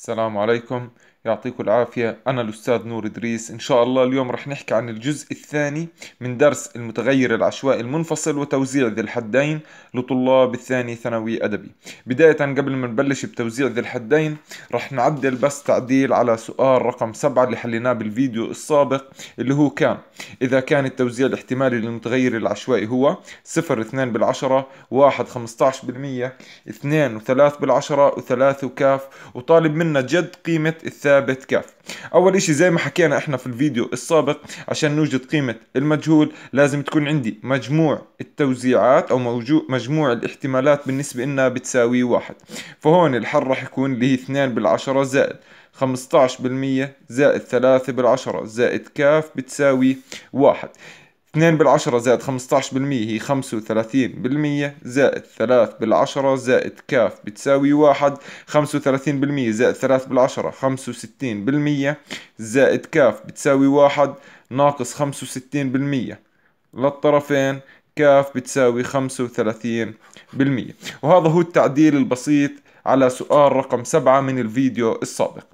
السلام عليكم يعطيكم العافية أنا الأستاذ نور إدريس إن شاء الله اليوم رح نحكي عن الجزء الثاني من درس المتغير العشوائي المنفصل وتوزيع ذي الحدين لطلاب الثاني ثانوي أدبي بداية قبل ما نبلش بتوزيع ذي الحدين رح نعدل بس تعديل على سؤال رقم سبعة اللي حليناه بالفيديو السابق اللي هو كان إذا كان التوزيع الاحتمالي للمتغير العشوائي هو صفر 2 بالعشرة 1 15 بالمية و 3 بالعشرة 3 وكاف وطالب منا جد قيمة الثاني كتابة كاف أول إشي زي ما حكينا إحنا في الفيديو السابق عشان نوجد قيمة المجهول لازم تكون عندي مجموع التوزيعات أو مجموع الاحتمالات بالنسبة إنها بتساوي واحد فهون الحل راح يكون اللي هي 2 بالعشرة زائد 15% زائد 3 بالعشرة زائد كاف بتساوي واحد 2 بالعشرة زائد 15% بالمية هي 35% بالمية زائد 3 بالعشرة زائد كاف بتساوي واحد 35% بالمية زائد 3 بالعشرة 65% بالمية زائد كاف بتساوي واحد ناقص 65% بالمية للطرفين كاف بتساوي 35% بالمية وهذا هو التعديل البسيط على سؤال رقم سبعة من الفيديو السابق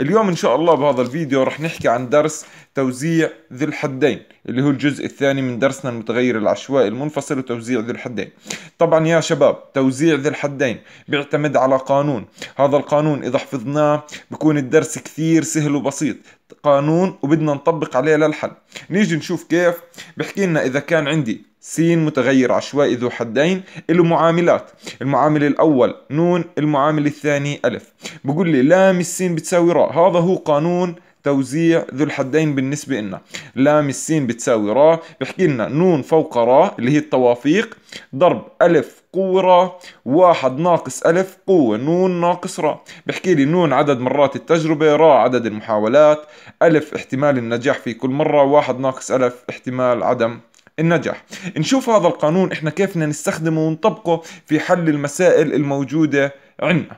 اليوم إن شاء الله بهذا الفيديو رح نحكي عن درس توزيع ذي الحدين اللي هو الجزء الثاني من درسنا المتغير العشوائي المنفصل وتوزيع ذي الحدين طبعا يا شباب توزيع ذي الحدين بيعتمد على قانون هذا القانون إذا حفظناه بكون الدرس كثير سهل وبسيط قانون وبدنا نطبق عليه للحل نيجي نشوف كيف بحكي لنا إذا كان عندي س متغير عشوائي ذو حدين له معاملات المعامل الأول نون المعامل الثاني ألف بقول لي لام السين بتساوي راء هذا هو قانون توزيع ذو الحدين بالنسبة لنا لام السين بتساوي راء بحكي لنا نون فوق راء اللي هي التوافيق ضرب ألف قوة راء واحد ناقص ألف قوة نون ناقص راء بحكي لي نون عدد مرات التجربة راء عدد المحاولات ألف احتمال النجاح في كل مرة واحد ناقص ألف احتمال عدم النجاح نشوف هذا القانون احنا كيف بدنا نستخدمه ونطبقه في حل المسائل الموجودة عندنا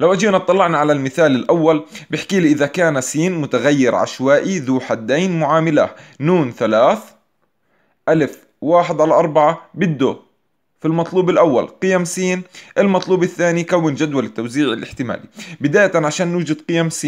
لو اجينا اطلعنا على المثال الاول بيحكي لي اذا كان س متغير عشوائي ذو حدين معاملاه نون ثلاث الف واحد على اربعة بده في المطلوب الأول قيم س المطلوب الثاني كون جدول التوزيع الاحتمالي بداية عشان نوجد قيم س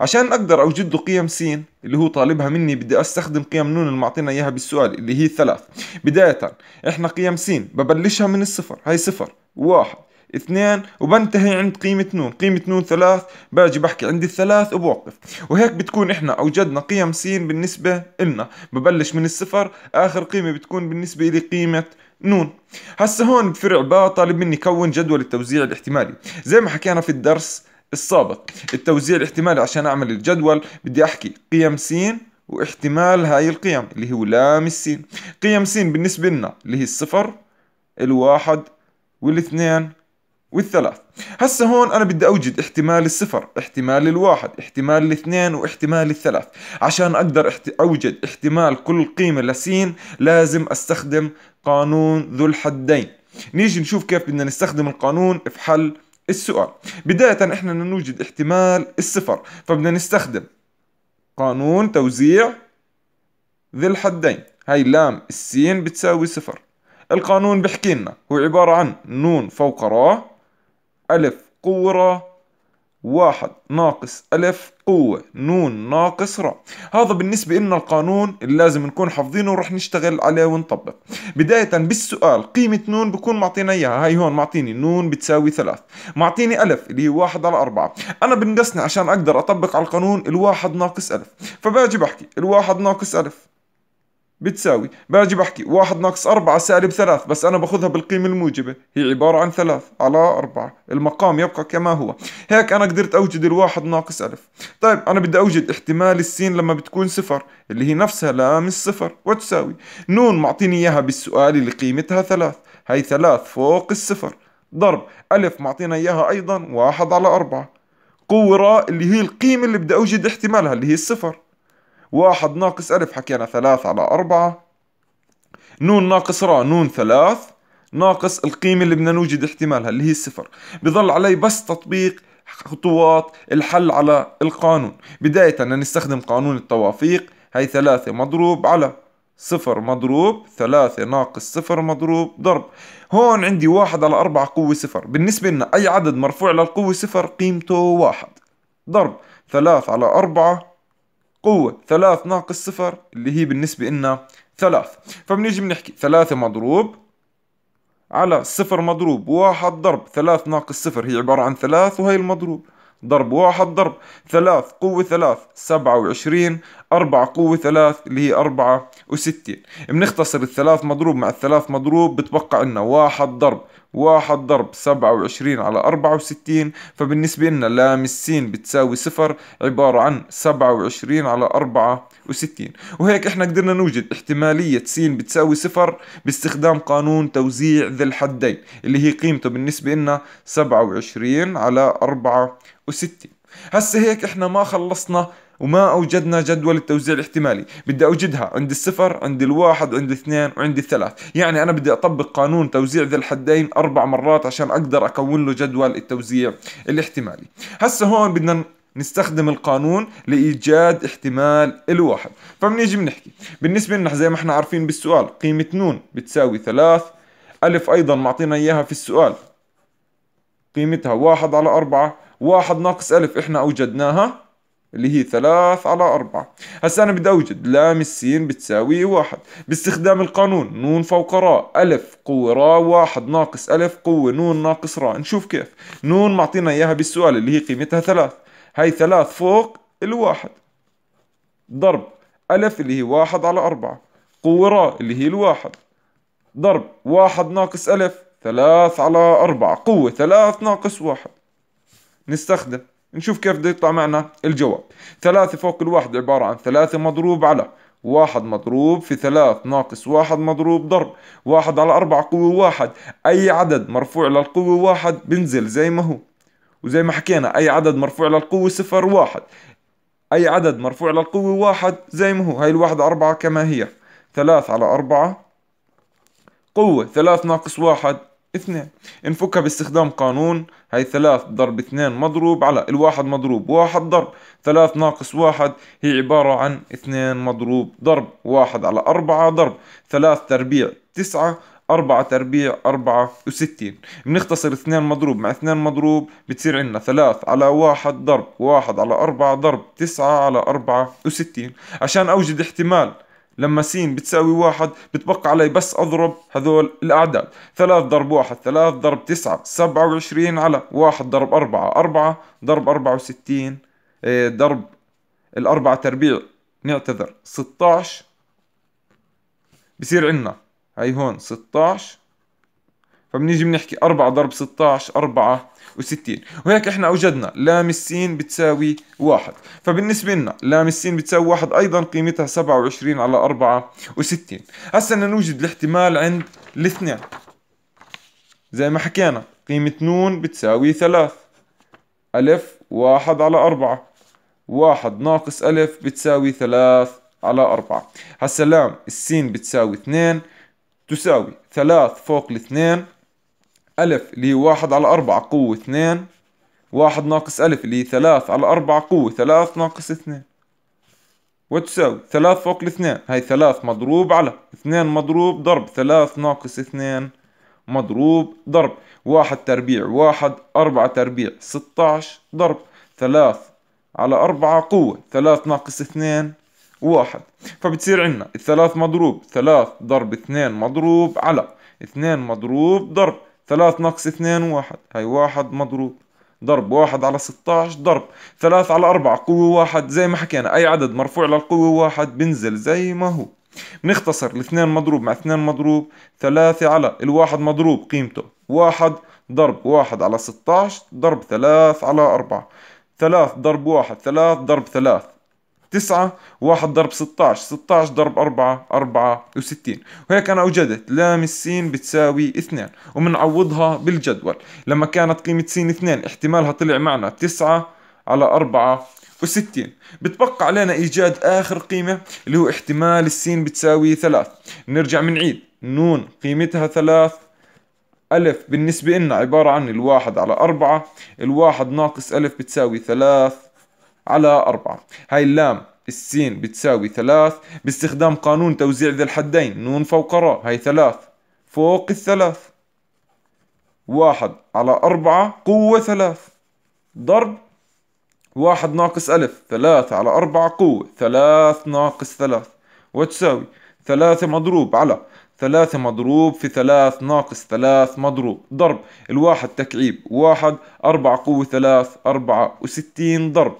عشان اقدر اوجد له قيم س اللي هو طالبها مني بدي استخدم قيم نون اللي معطينا اياها بالسؤال اللي هي ثلاث بداية احنا قيم س ببلشها من الصفر هاي صفر واحد اثنين وبنتهي عند قيمة نون قيمة نون ثلاث باجي بحكي عندي الثلاث وبوقف وهيك بتكون احنا اوجدنا قيم س بالنسبة لنا ببلش من الصفر اخر قيمة بتكون بالنسبة لي قيمة نون هسه هون بفرع باء طالب مني كون جدول التوزيع الاحتمالي زي ما حكينا في الدرس السابق التوزيع الاحتمالي عشان اعمل الجدول بدي احكي قيم س واحتمال هاي القيم اللي هو لام السين قيم س بالنسبة لنا اللي هي الصفر الواحد والاثنين والثلاث هسه هون انا بدي اوجد احتمال الصفر احتمال الواحد احتمال الاثنين واحتمال الثلاث عشان اقدر احت... اوجد احتمال كل قيمة لسين لازم استخدم قانون ذو الحدين نيجي نشوف كيف بدنا نستخدم القانون في حل السؤال بداية احنا نوجد احتمال الصفر فبدنا نستخدم قانون توزيع ذي الحدين هاي لام السين بتساوي صفر القانون بحكي لنا هو عبارة عن نون فوق را ألف قوة را واحد ناقص ألف قوة نون ناقص راء هذا بالنسبة لنا القانون اللي لازم نكون حافظينه ورح نشتغل عليه ونطبق بداية بالسؤال قيمة نون بكون معطينا إياها هاي هون معطيني نون بتساوي ثلاث معطيني ألف اللي هي واحد على أربعة أنا بنقصني عشان أقدر أطبق على القانون الواحد ناقص ألف فباجي بحكي الواحد ناقص ألف بتساوي باجي بحكي واحد ناقص أربعة سالب ثلاث بس أنا باخذها بالقيمة الموجبة هي عبارة عن ثلاث على أربعة المقام يبقى كما هو هيك أنا قدرت أوجد الواحد ناقص ألف طيب أنا بدي أوجد احتمال السين لما بتكون صفر اللي هي نفسها لا مش صفر وتساوي نون معطيني إياها بالسؤال اللي قيمتها ثلاث هي ثلاث فوق الصفر ضرب ألف معطينا إياها أيضا واحد على أربعة قوة راء اللي هي القيمة اللي بدي أوجد احتمالها اللي هي الصفر واحد ناقص ألف حكينا ثلاث على أربعة نون ناقص را نون ثلاث ناقص القيمة اللي بدنا نوجد احتمالها اللي هي الصفر بظل علي بس تطبيق خطوات الحل على القانون بداية نستخدم قانون التوافيق هي ثلاثة مضروب على صفر مضروب ثلاثة ناقص صفر مضروب ضرب هون عندي واحد على أربعة قوة صفر بالنسبة لنا أي عدد مرفوع للقوة صفر قيمته واحد ضرب ثلاث على أربعة قوة ثلاث ناقص صفر اللي هي بالنسبة لنا ثلاث فبنيجي بنحكي ثلاثة مضروب على صفر مضروب واحد ضرب ثلاث ناقص صفر هي عبارة عن ثلاث وهي المضروب ضرب واحد ضرب ثلاث قوة ثلاث سبعة وعشرين أربعة قوة ثلاث اللي هي أربعة وستين بنختصر الثلاث مضروب مع الثلاث مضروب بتبقى لنا واحد ضرب واحد ضرب سبعة وعشرين على أربعة وستين فبالنسبة لنا لام السين بتساوي صفر عبارة عن سبعة وعشرين على أربعة وستين وهيك احنا قدرنا نوجد احتمالية سين بتساوي صفر باستخدام قانون توزيع ذي الحدين اللي هي قيمته بالنسبة لنا سبعة وعشرين على أربعة وستة هسا هيك احنا ما خلصنا وما اوجدنا جدول التوزيع الاحتمالي بدي اوجدها عند الصفر عند الواحد عند الاثنين وعند الثلاث يعني انا بدي اطبق قانون توزيع ذي الحدين اربع مرات عشان اقدر اكون له جدول التوزيع الاحتمالي هسا هون بدنا نستخدم القانون لإيجاد احتمال الواحد فبنيجي بنحكي بالنسبة لنا زي ما احنا عارفين بالسؤال قيمة نون بتساوي ثلاث ألف أيضا معطينا إياها في السؤال قيمتها واحد على أربعة واحد ناقص ألف إحنا أوجدناها اللي هي ثلاث على أربعة هسا أنا بدي أوجد لام السين بتساوي واحد باستخدام القانون نون فوق راء ألف قوة راء واحد ناقص ألف قوة نون ناقص راء نشوف كيف نون معطينا إياها بالسؤال اللي هي قيمتها ثلاث هاي ثلاث فوق الواحد ضرب ألف اللي هي واحد على أربعة قوة راء اللي هي الواحد ضرب واحد ناقص ألف ثلاث على أربعة قوة ثلاث ناقص واحد نستخدم نشوف كيف بده يطلع معنا الجواب ثلاثة فوق الواحد عبارة عن ثلاثة مضروب على واحد مضروب في ثلاث ناقص واحد مضروب ضرب واحد على أربعة قوة واحد أي عدد مرفوع للقوة واحد بنزل زي ما هو وزي ما حكينا أي عدد مرفوع للقوة صفر واحد أي عدد مرفوع للقوة واحد زي ما هو هاي الواحد أربعة كما هي ثلاث على أربعة قوة ثلاث ناقص واحد اثنين انفكها باستخدام قانون هاي ثلاث ضرب اثنين مضروب على الواحد مضروب واحد ضرب ثلاث ناقص واحد هي عبارة عن اثنين مضروب ضرب واحد على أربعة ضرب ثلاث تربيع تسعة أربعة تربيع أربعة وستين بنختصر اثنين مضروب مع اثنين مضروب بتصير عنا ثلاث على واحد ضرب واحد على أربعة ضرب تسعة على أربعة وستين عشان أوجد احتمال لما سين بتساوي واحد بتبقى علي بس أضرب هذول الأعداد ثلاث ضرب واحد ثلاث ضرب تسعة سبعة وعشرين على واحد ضرب أربعة أربعة ضرب أربعة وستين آه، ضرب الأربعة تربيع نعتذر ستاش بصير عنا هاي هون ستاش فبنيجي بنحكي 4 ضرب 16 4 و60 وهيك احنا اوجدنا لام السين بتساوي واحد فبالنسبة لنا لام السين بتساوي واحد ايضا قيمتها 27 على 64 هسا بدنا نوجد الاحتمال عند الاثنين زي ما حكينا قيمة نون بتساوي ثلاث ألف واحد على أربعة واحد ناقص ألف بتساوي ثلاث على أربعة هسا لام السين بتساوي اثنين تساوي ثلاث فوق الاثنين ألف اللي هي واحد على أربعة قوة اثنين واحد ناقص ألف اللي هي ثلاث على أربعة قوة ثلاث ناقص اثنين وتساوي ثلاث فوق الاثنين هاي ثلاث مضروب على اثنين مضروب ضرب ثلاث ناقص اثنين مضروب ضرب واحد تربيع واحد أربعة تربيع ستاعش ضرب ثلاث على أربعة قوة ثلاث ناقص اثنين واحد فبتصير عندنا الثلاث مضروب ثلاث ضرب اثنين مضروب على اثنين مضروب ضرب ثلاث ناقص اثنين واحد هاي واحد مضروب ضرب واحد على 16 ضرب ثلاث على أربعة قوة واحد زي ما حكينا أي عدد مرفوع للقوة واحد بنزل زي ما هو بنختصر الاثنين مضروب مع اثنين مضروب ثلاثة على الواحد مضروب قيمته واحد ضرب واحد على 16 ضرب ثلاث على أربعة ثلاث ضرب واحد ثلاث ضرب ثلاث 9 1 ضرب 16 16 ضرب 4 64 وهيك أنا أوجدت لام السين بتساوي 2 ومنعوضها بالجدول لما كانت قيمة سين 2 احتمالها طلع معنا 9 على 4 و60 بتبقى علينا إيجاد آخر قيمة اللي هو احتمال السين بتساوي 3 نرجع من عيد نون قيمتها 3 ألف بالنسبة لنا عبارة عن الواحد على أربعة الواحد ناقص ألف بتساوي ثلاث على 4 هاي اللام السين بتساوي 3 باستخدام قانون توزيع ذي الحدين نون فوق راء هاي 3 فوق الثلاث واحد على أربعة قوة ثلاث ضرب واحد ناقص ألف ثلاثة على أربعة قوة ثلاث ناقص ثلاث وتساوي ثلاثة مضروب على ثلاثة مضروب في ثلاث ناقص ثلاث مضروب ضرب الواحد تكعيب واحد أربعة قوة ثلاث أربعة وستين ضرب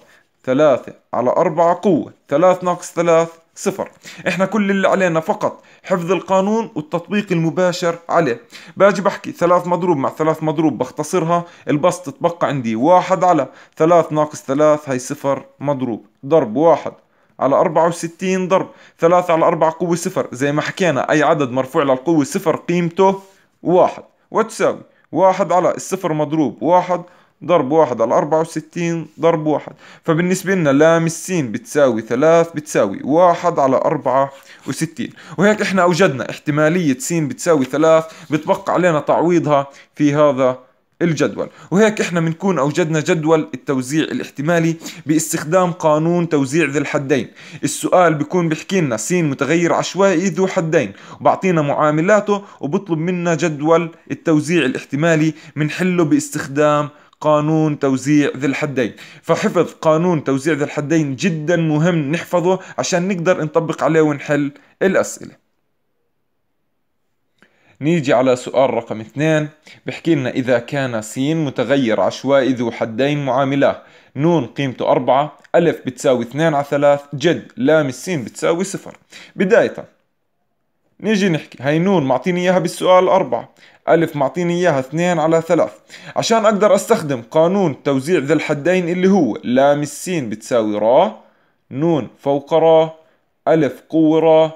ثلاثة على أربعة قوة ثلاث ناقص ثلاث صفر احنا كل اللي علينا فقط حفظ القانون والتطبيق المباشر عليه باجي بحكي ثلاث مضروب مع ثلاث مضروب بختصرها البسط تتبقى عندي واحد على ثلاث ناقص ثلاث هي صفر مضروب ضرب واحد على 64 ضرب 3 على 4 قوة صفر زي ما حكينا أي عدد مرفوع للقوة صفر قيمته واحد وتساوي واحد على الصفر مضروب واحد ضرب واحد على أربعة وستين ضرب واحد فبالنسبة لنا لام السين بتساوي ثلاث بتساوي واحد على أربعة وستين وهيك إحنا أوجدنا احتمالية سين بتساوي ثلاث بتبقى علينا تعويضها في هذا الجدول وهيك احنا بنكون اوجدنا جدول التوزيع الاحتمالي باستخدام قانون توزيع ذي الحدين السؤال بيكون بيحكي لنا س متغير عشوائي ذو حدين وبعطينا معاملاته وبطلب منا جدول التوزيع الاحتمالي بنحله باستخدام قانون توزيع ذي الحدين فحفظ قانون توزيع ذي الحدين جدا مهم نحفظه عشان نقدر نطبق عليه ونحل الأسئلة نيجي على سؤال رقم اثنين بحكي لنا إذا كان س متغير عشوائي ذو حدين معاملاه نون قيمته أربعة ألف بتساوي اثنين على ثلاث جد لام السين بتساوي صفر بداية نيجي نحكي هاي نون معطيني إياها بالسؤال أربعة ألف معطيني إياها اثنين على ثلاث عشان أقدر أستخدم قانون توزيع ذا الحدين اللي هو لام السين بتساوي را نون فوق را ألف قوة را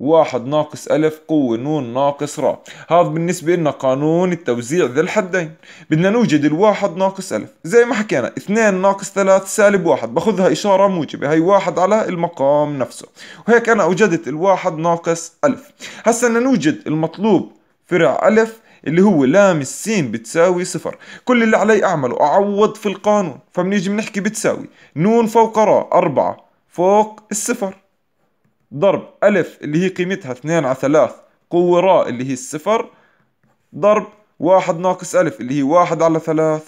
واحد ناقص ألف قوة نون ناقص را هذا بالنسبة لنا قانون التوزيع ذا الحدين بدنا نوجد الواحد ناقص ألف زي ما حكينا اثنين ناقص ثلاث سالب واحد باخذها إشارة موجبة هي واحد على المقام نفسه وهيك أنا أوجدت الواحد ناقص ألف هسا نوجد المطلوب فرع ألف اللي هو لام السين بتساوي صفر كل اللي علي أعمله أعوض في القانون فبنيجي بنحكي بتساوي نون فوق راء أربعة فوق الصفر ضرب ألف اللي هي قيمتها اثنين على ثلاث قوة راء اللي هي الصفر ضرب واحد ناقص ألف اللي هي واحد على ثلاث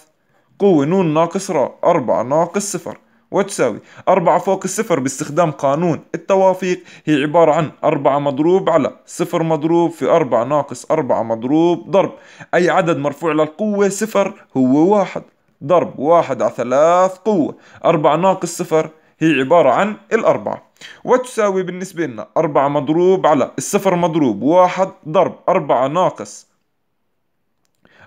قوة نون ناقص راء أربعة ناقص صفر وتساوي 4 فوق الصفر باستخدام قانون التوافيق هي عبارة عن 4 مضروب على 0 مضروب في 4 ناقص 4 مضروب ضرب أي عدد مرفوع للقوة 0 هو 1 ضرب 1 على 3 قوة 4 ناقص 0 هي عبارة عن الأربعة وتساوي بالنسبة لنا 4 مضروب على الصفر مضروب واحد ضرب 4 ناقص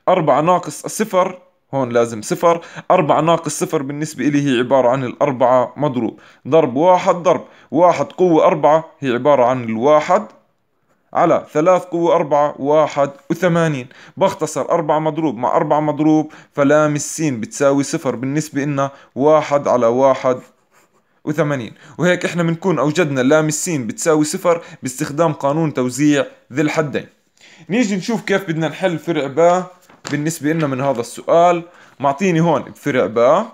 4 ناقص الصفر هون لازم صفر أربعة ناقص صفر بالنسبة إلي هي عبارة عن الأربعة مضروب ضرب واحد ضرب واحد قوة أربعة هي عبارة عن الواحد على ثلاث قوة أربعة واحد وثمانين بختصر أربعة مضروب مع أربعة مضروب فلام السين بتساوي صفر بالنسبة إلنا واحد على واحد وثمانين وهيك إحنا بنكون أوجدنا لام السين بتساوي صفر باستخدام قانون توزيع ذي الحدين نيجي نشوف كيف بدنا نحل فرع باء بالنسبة لنا من هذا السؤال معطيني هون بفرع باء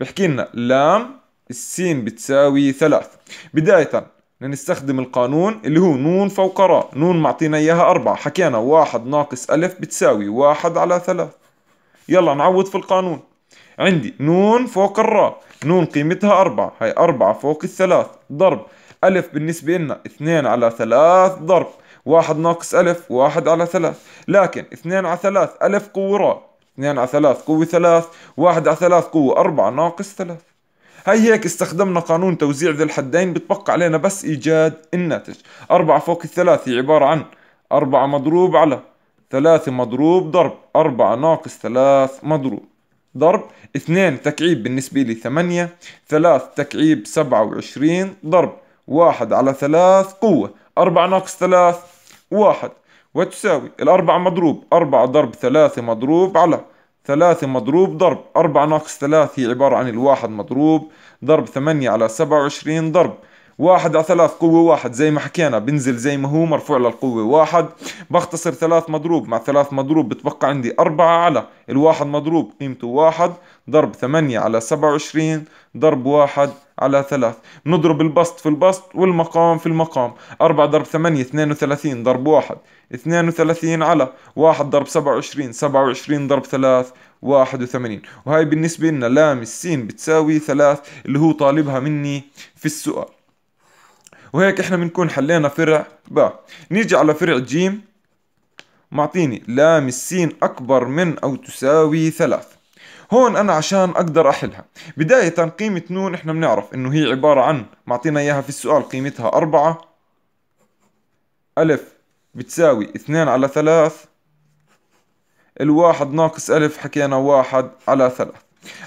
بحكي لنا لام السين بتساوي ثلاث بداية نستخدم القانون اللي هو نون فوق راء نون معطينا إياها أربعة حكينا واحد ناقص ألف بتساوي واحد على ثلاث يلا نعوض في القانون عندي نون فوق الراء نون قيمتها أربعة هي أربعة فوق الثلاث ضرب ألف بالنسبة لنا اثنين على ثلاث ضرب واحد ناقص ألف واحد على ثلاث لكن 2 على 3 ألف قوة راء 2 على 3 قوة 3 1 على 3 قوة 4 ناقص 3 هي هيك استخدمنا قانون توزيع ذي الحدين بتبقى علينا بس إيجاد الناتج 4 فوق الثلاثة عبارة عن 4 مضروب على 3 مضروب ضرب 4 ناقص 3 مضروب ضرب 2 تكعيب بالنسبة لي 8 3 تكعيب 27 ضرب 1 على 3 قوة 4 ناقص 3 1 وتساوي الأربعة مضروب أربعة ضرب ثلاثة مضروب على ثلاثة مضروب ضرب أربعة ناقص ثلاثة هي عبارة عن الواحد مضروب ضرب ثمانية على سبعة وعشرين ضرب واحد على ثلاث قوة واحد زي ما حكينا بنزل زي ما هو مرفوع للقوة واحد بختصر ثلاث مضروب مع ثلاث مضروب بتبقى عندي أربعة على الواحد مضروب قيمته واحد ضرب ثمانية على سبعة وعشرين ضرب واحد على 3 بنضرب البسط في البسط والمقام في المقام 4 ضرب 8 32 ضرب 1 32 على 1 ضرب 27 27 ضرب 3 81 وهي بالنسبة لنا لام السين بتساوي 3 اللي هو طالبها مني في السؤال وهيك احنا بنكون حلينا فرع باء نيجي على فرع جيم معطيني لام السين أكبر من أو تساوي ثلاث هون انا عشان اقدر احلها بداية قيمة ن احنا بنعرف انه هي عبارة عن معطينا اياها في السؤال قيمتها أربعة ألف بتساوي اثنان على ثلاث الواحد ناقص ألف حكينا واحد على ثلاث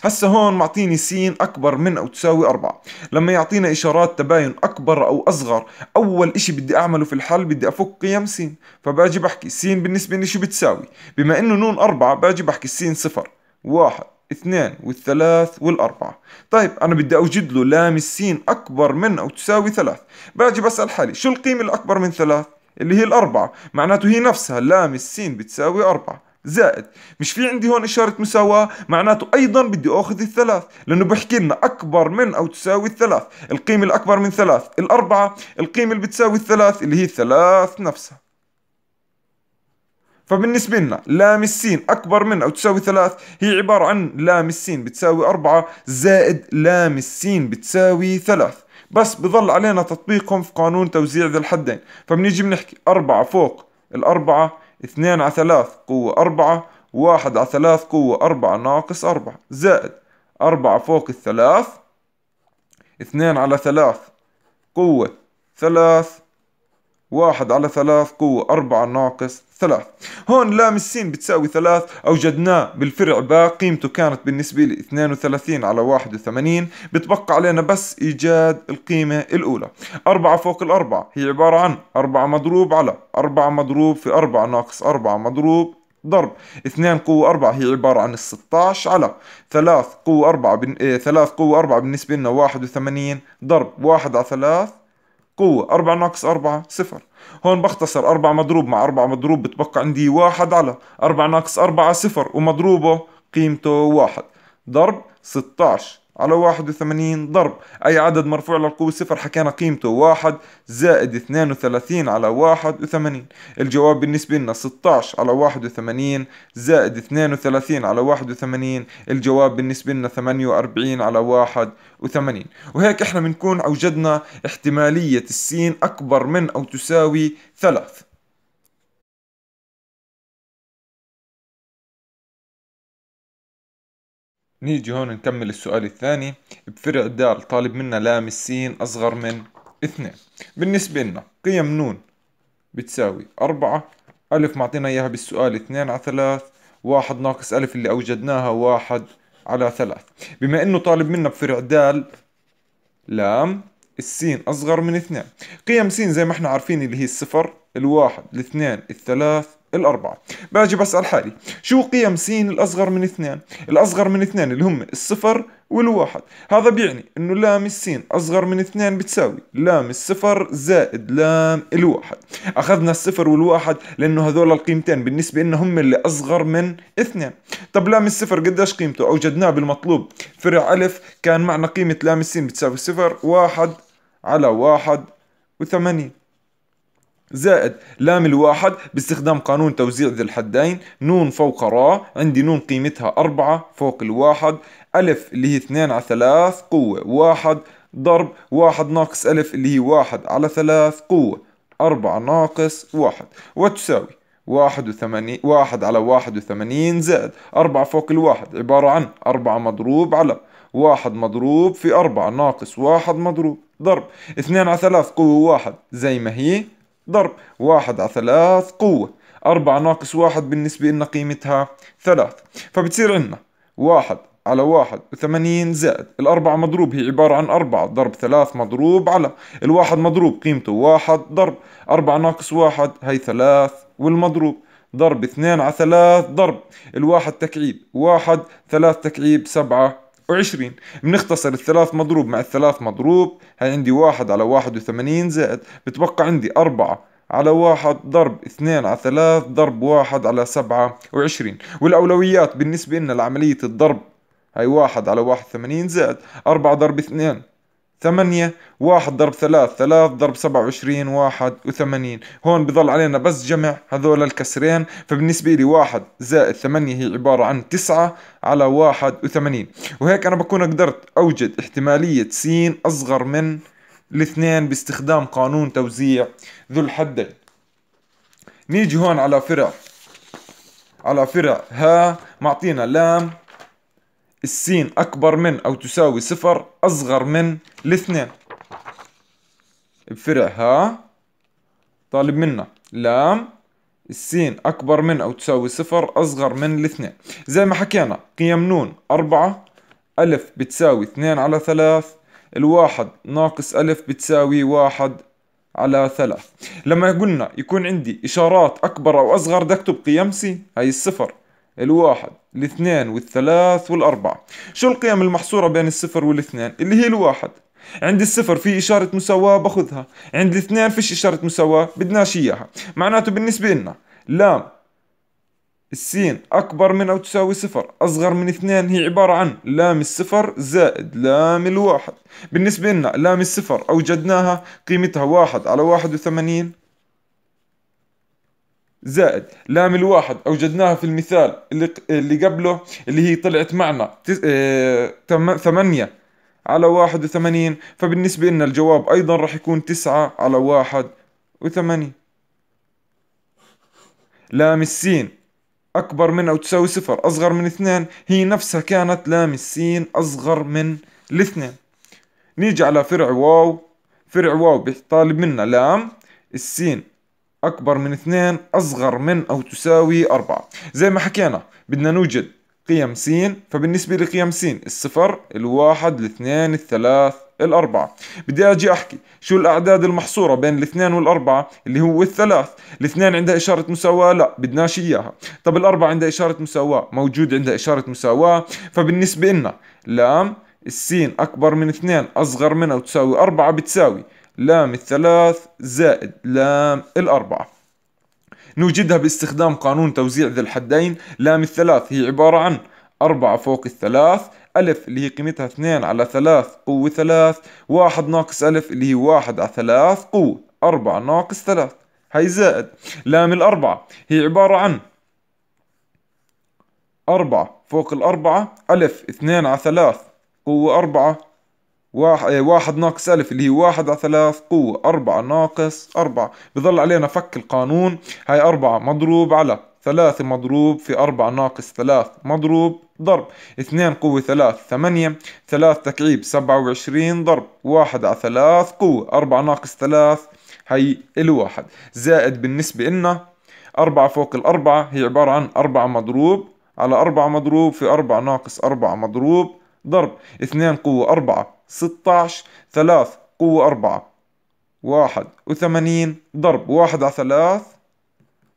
هسه هون معطيني س أكبر من أو تساوي أربعة لما يعطينا إشارات تباين أكبر أو أصغر أول إشي بدي أعمله في الحل بدي أفك قيم س فباجي بحكي س بالنسبة لي شو بتساوي بما إنه نون أربعة باجي بحكي س صفر واحد اثنين والثلاث والأربعة طيب أنا بدي أوجد له لام السين أكبر من أو تساوي ثلاث باجي بسأل حالي شو القيمة الأكبر من ثلاث اللي هي الأربعة معناته هي نفسها لام السين بتساوي أربعة زائد مش في عندي هون إشارة مساواة معناته أيضا بدي أخذ الثلاث لأنه بحكي لنا أكبر من أو تساوي الثلاث القيمة الأكبر من ثلاث الأربعة القيمة اللي بتساوي الثلاث اللي هي الثلاث نفسها فبالنسبة لنا لام السين أكبر من أو تساوي ثلاث هي عبارة عن لام السين بتساوي أربعة زائد لام السين بتساوي ثلاث بس بظل علينا تطبيقهم في قانون توزيع ذي الحدين فبنيجي بنحكي أربعة فوق الأربعة اثنين على ثلاث قوة أربعة واحد على ثلاث قوة أربعة ناقص أربعة زائد أربعة فوق الثلاث اثنين على ثلاث قوة ثلاث واحد على ثلاث قوة أربعة ناقص ثلاث هون لام السين بتساوي ثلاث أوجدناه بالفرع باء قيمته كانت بالنسبة لي 32 على 81 بتبقى علينا بس إيجاد القيمة الأولى أربعة فوق الأربعة هي عبارة عن أربعة مضروب على أربعة مضروب في أربعة ناقص أربعة مضروب ضرب 2 قوة 4 هي عبارة عن الستاش 16 على 3 قوة 4 بن... 3 إيه، قوة 4 بالنسبة لنا 81 ضرب 1 على 3 قوة 4 ناقص 4 صفر هون بختصر 4 مضروب مع 4 مضروب بتبقى عندي 1 على 4 ناقص 4 صفر ومضروبه قيمته 1 ضرب 16 على 81 ضرب أي عدد مرفوع للقوة صفر حكينا قيمته 1 زائد 32 على 81 الجواب بالنسبة لنا 16 على 81 زائد 32 على 81 الجواب بالنسبة لنا 48 على 81 وهيك احنا بنكون أوجدنا احتمالية السين أكبر من أو تساوي 3 نيجي هون نكمل السؤال الثاني بفرع د طالب منا لام السين أصغر من اثنين بالنسبة لنا قيم نون بتساوي أربعة ألف معطينا إياها بالسؤال اثنين على ثلاث واحد ناقص ألف اللي أوجدناها واحد على ثلاث بما إنه طالب منا بفرع د لام السين أصغر من اثنين قيم سين زي ما احنا عارفين اللي هي الصفر الواحد الاثنين الثلاث الأربعة باجي بسأل حالي شو قيم س الأصغر من اثنان الأصغر من اثنان اللي هم الصفر والواحد هذا بيعني انه لام السين اصغر من اثنان بتساوي لام الصفر زائد لام الواحد اخذنا الصفر والواحد لانه هذول القيمتين بالنسبة لنا هم اللي اصغر من اثنان طب لام الصفر قديش قيمته اوجدناه بالمطلوب فرع الف كان معنا قيمة لام السين بتساوي صفر واحد على واحد وثمانين زائد لام الواحد باستخدام قانون توزيع ذي الحدين نون فوق راء عندي نون قيمتها أربعة فوق الواحد ألف اللي هي اثنين على ثلاث قوة واحد ضرب واحد ناقص ألف اللي هي واحد على ثلاث قوة أربعة ناقص واحد وتساوي واحد وثمانين واحد على واحد وثمانين زائد أربعة فوق الواحد عبارة عن أربعة مضروب على واحد مضروب في أربعة ناقص واحد مضروب ضرب اثنين على ثلاث قوة واحد زي ما هي ضرب واحد على ثلاث قوة أربعة ناقص واحد بالنسبة لنا قيمتها ثلاث فبتصير عندنا واحد على واحد وثمانين زائد الأربعة مضروب هي عبارة عن أربعة ضرب ثلاث مضروب على الواحد مضروب قيمته واحد ضرب أربعة ناقص واحد هي ثلاث والمضروب ضرب اثنين على ثلاث ضرب الواحد تكعيب واحد ثلاث تكعيب سبعة وعشرين بنختصر الثلاث مضروب مع الثلاث مضروب هاي عندي واحد على واحد وثمانين زائد بتبقى عندي أربعة على واحد ضرب اثنين على ثلاث ضرب واحد على سبعة وعشرين والأولويات بالنسبة لنا لعملية الضرب هاي واحد على واحد ثمانين زائد أربعة ضرب اثنين ثمانية واحد ضرب ثلاث ثلاث ضرب سبعة وعشرين واحد وثمانين هون بضل علينا بس جمع هذول الكسرين فبالنسبة لي واحد زائد ثمانية هي عبارة عن تسعة على واحد وثمانين وهيك أنا بكون قدرت أوجد احتمالية سين أصغر من الاثنين باستخدام قانون توزيع ذو الحدين نيجي هون على فرع على فرع ها معطينا لام السين أكبر من أو تساوي صفر أصغر من الاثنين بفرع ها طالب منا لام السين أكبر من أو تساوي صفر أصغر من الاثنين زي ما حكينا قيم نون أربعة ألف بتساوي اثنين على ثلاث الواحد ناقص ألف بتساوي واحد على ثلاث لما قلنا يكون عندي إشارات أكبر أو أصغر بدي أكتب قيم سي هاي الصفر الواحد الاثنين والثلاث والأربعة شو القيم المحصورة بين الصفر والاثنين اللي هي الواحد عند الصفر في إشارة مساواة باخذها عند الاثنين فيش إشارة مساواة بدناش إياها معناته بالنسبة لنا لام السين أكبر من أو تساوي صفر أصغر من اثنين هي عبارة عن لام الصفر زائد لام الواحد بالنسبة لنا لام الصفر أوجدناها قيمتها واحد على واحد وثمانين زائد لام الواحد أوجدناها في المثال اللي, اللي قبله اللي هي طلعت معنا آه، ثمانية على واحد وثمانين فبالنسبة لنا الجواب أيضا راح يكون تسعة على واحد وثمانين لام السين أكبر من أو تساوي صفر أصغر من اثنين هي نفسها كانت لام السين أصغر من الاثنين نيجي على فرع واو فرع واو بيطالب منا لام السين أكبر من اثنين أصغر من أو تساوي أربعة زي ما حكينا بدنا نوجد قيم س فبالنسبة لقيم س الصفر الواحد الاثنين الثلاث الأربعة بدي أجي أحكي شو الأعداد المحصورة بين الاثنين والأربعة اللي هو الثلاث الاثنين عندها إشارة مساواة لا بدناش إياها طب الأربعة عندها إشارة مساواة موجود عندها إشارة مساواة فبالنسبة لنا لام السين أكبر من اثنين أصغر من أو تساوي أربعة بتساوي لام الثلاث زائد لام الأربعة نوجدها باستخدام قانون توزيع ذي الحدين لام الثلاث هي عبارة عن أربعة فوق الثلاث ألف اللي هي قيمتها اثنين على ثلاث قوة ثلاث واحد ناقص ألف اللي هي واحد على ثلاث قوة أربعة ناقص ثلاث هي زائد لام الأربعة هي عبارة عن أربعة فوق الأربعة ألف اثنين على ثلاث قوة أربعة إيه، واحد, ناقص ألف اللي هي واحد على ثلاث قوة أربعة ناقص أربعة بظل علينا فك القانون هاي أربعة مضروب على ثلاثة مضروب في أربعة ناقص ثلاث مضروب ضرب اثنين قوة ثلاث ثمانية ثلاث تكعيب سبعة وعشرين ضرب واحد على ثلاث قوة أربعة ناقص ثلاث هي الواحد زائد بالنسبة إلنا أربعة فوق الأربعة هي عبارة عن أربعة مضروب على أربعة مضروب في أربعة ناقص أربعة مضروب ضرب اثنين قوة أربعة 16 3 قوة 4 81 ضرب 1 على 3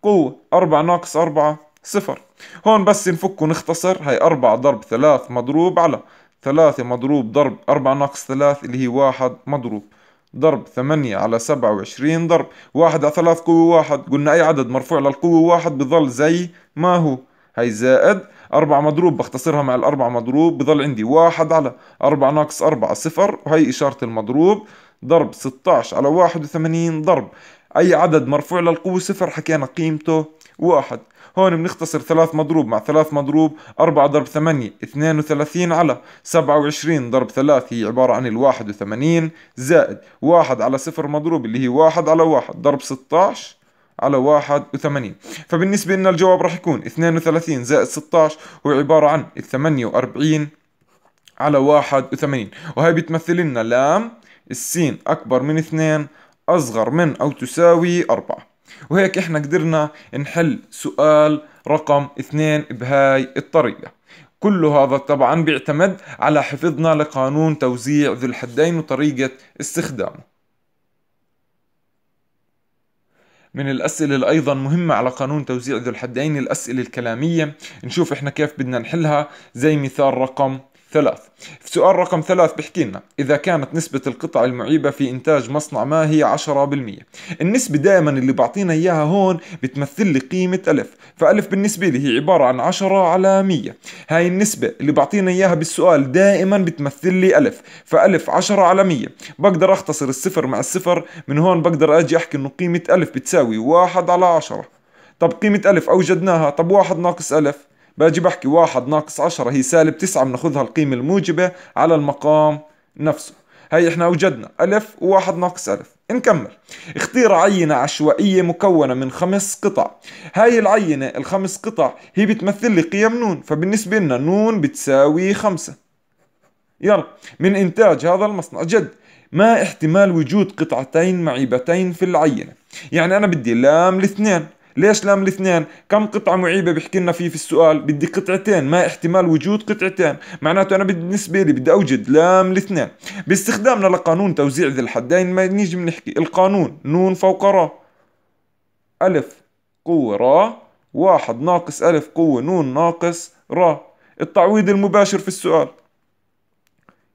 قوة 4 ناقص 4 صفر هون بس نفك ونختصر هاي أربعة ضرب ثلاث مضروب على ثلاثة مضروب ضرب أربعة ناقص ثلاث اللي هي واحد مضروب ضرب ثمانية على سبعة وعشرين ضرب واحد على ثلاث قوة واحد قلنا أي عدد مرفوع للقوة واحد بظل زي ما هو هاي زائد 4 مضروب بختصرها مع الأربعة مضروب بضل عندي واحد على أربعة ناقص أربعة صفر وهي إشارة المضروب ضرب 16 على 81 ضرب أي عدد مرفوع للقوة صفر حكينا قيمته واحد هون بنختصر ثلاث مضروب مع ثلاث مضروب أربعة ضرب ثمانية اثنين وثلاثين على سبعة وعشرين ضرب ثلاث هي عبارة عن الواحد وثمانين زائد واحد على صفر مضروب اللي هي واحد على واحد ضرب ستاش على 81 فبالنسبة لنا الجواب راح يكون 32 زائد 16 هو عبارة عن 48 على 81 وهي بتمثل لنا لام السين أكبر من 2 أصغر من أو تساوي 4 وهيك احنا قدرنا نحل سؤال رقم 2 بهاي الطريقة كل هذا طبعا بيعتمد على حفظنا لقانون توزيع ذو الحدين وطريقة استخدامه من الأسئلة اللي أيضا مهمة على قانون توزيع ذو الحدين الأسئلة الكلامية نشوف إحنا كيف بدنا نحلها زي مثال رقم ثلاث في سؤال رقم ثلاث بحكي لنا إذا كانت نسبة القطع المعيبة في إنتاج مصنع ما هي 10% النسبة دائما اللي بعطينا إياها هون بتمثل لي قيمة ألف فألف بالنسبة لي هي عبارة عن 10 على 100 هاي النسبة اللي بعطينا إياها بالسؤال دائما بتمثل لي ألف فألف 10 على 100 بقدر أختصر الصفر مع الصفر من هون بقدر أجي أحكي إنه قيمة ألف بتساوي 1 على 10 طب قيمة ألف أوجدناها طب واحد ناقص ألف باجي بحكي واحد ناقص عشرة هي سالب تسعة بناخذها القيمة الموجبة على المقام نفسه هي احنا وجدنا ألف وواحد ناقص ألف نكمل اختير عينة عشوائية مكونة من خمس قطع هاي العينة الخمس قطع هي بتمثل لي قيم نون فبالنسبة لنا نون بتساوي خمسة يلا من إنتاج هذا المصنع جد ما احتمال وجود قطعتين معيبتين في العينة يعني أنا بدي لام الاثنين ليش لام الاثنين كم قطعة معيبة بيحكي لنا فيه في السؤال بدي قطعتين ما احتمال وجود قطعتين معناته أنا بالنسبة لي بدي أوجد لام الاثنين باستخدامنا لقانون توزيع ذي الحدين ما نيجي بنحكي القانون نون فوق را ألف قوة را واحد ناقص ألف قوة نون ناقص را التعويض المباشر في السؤال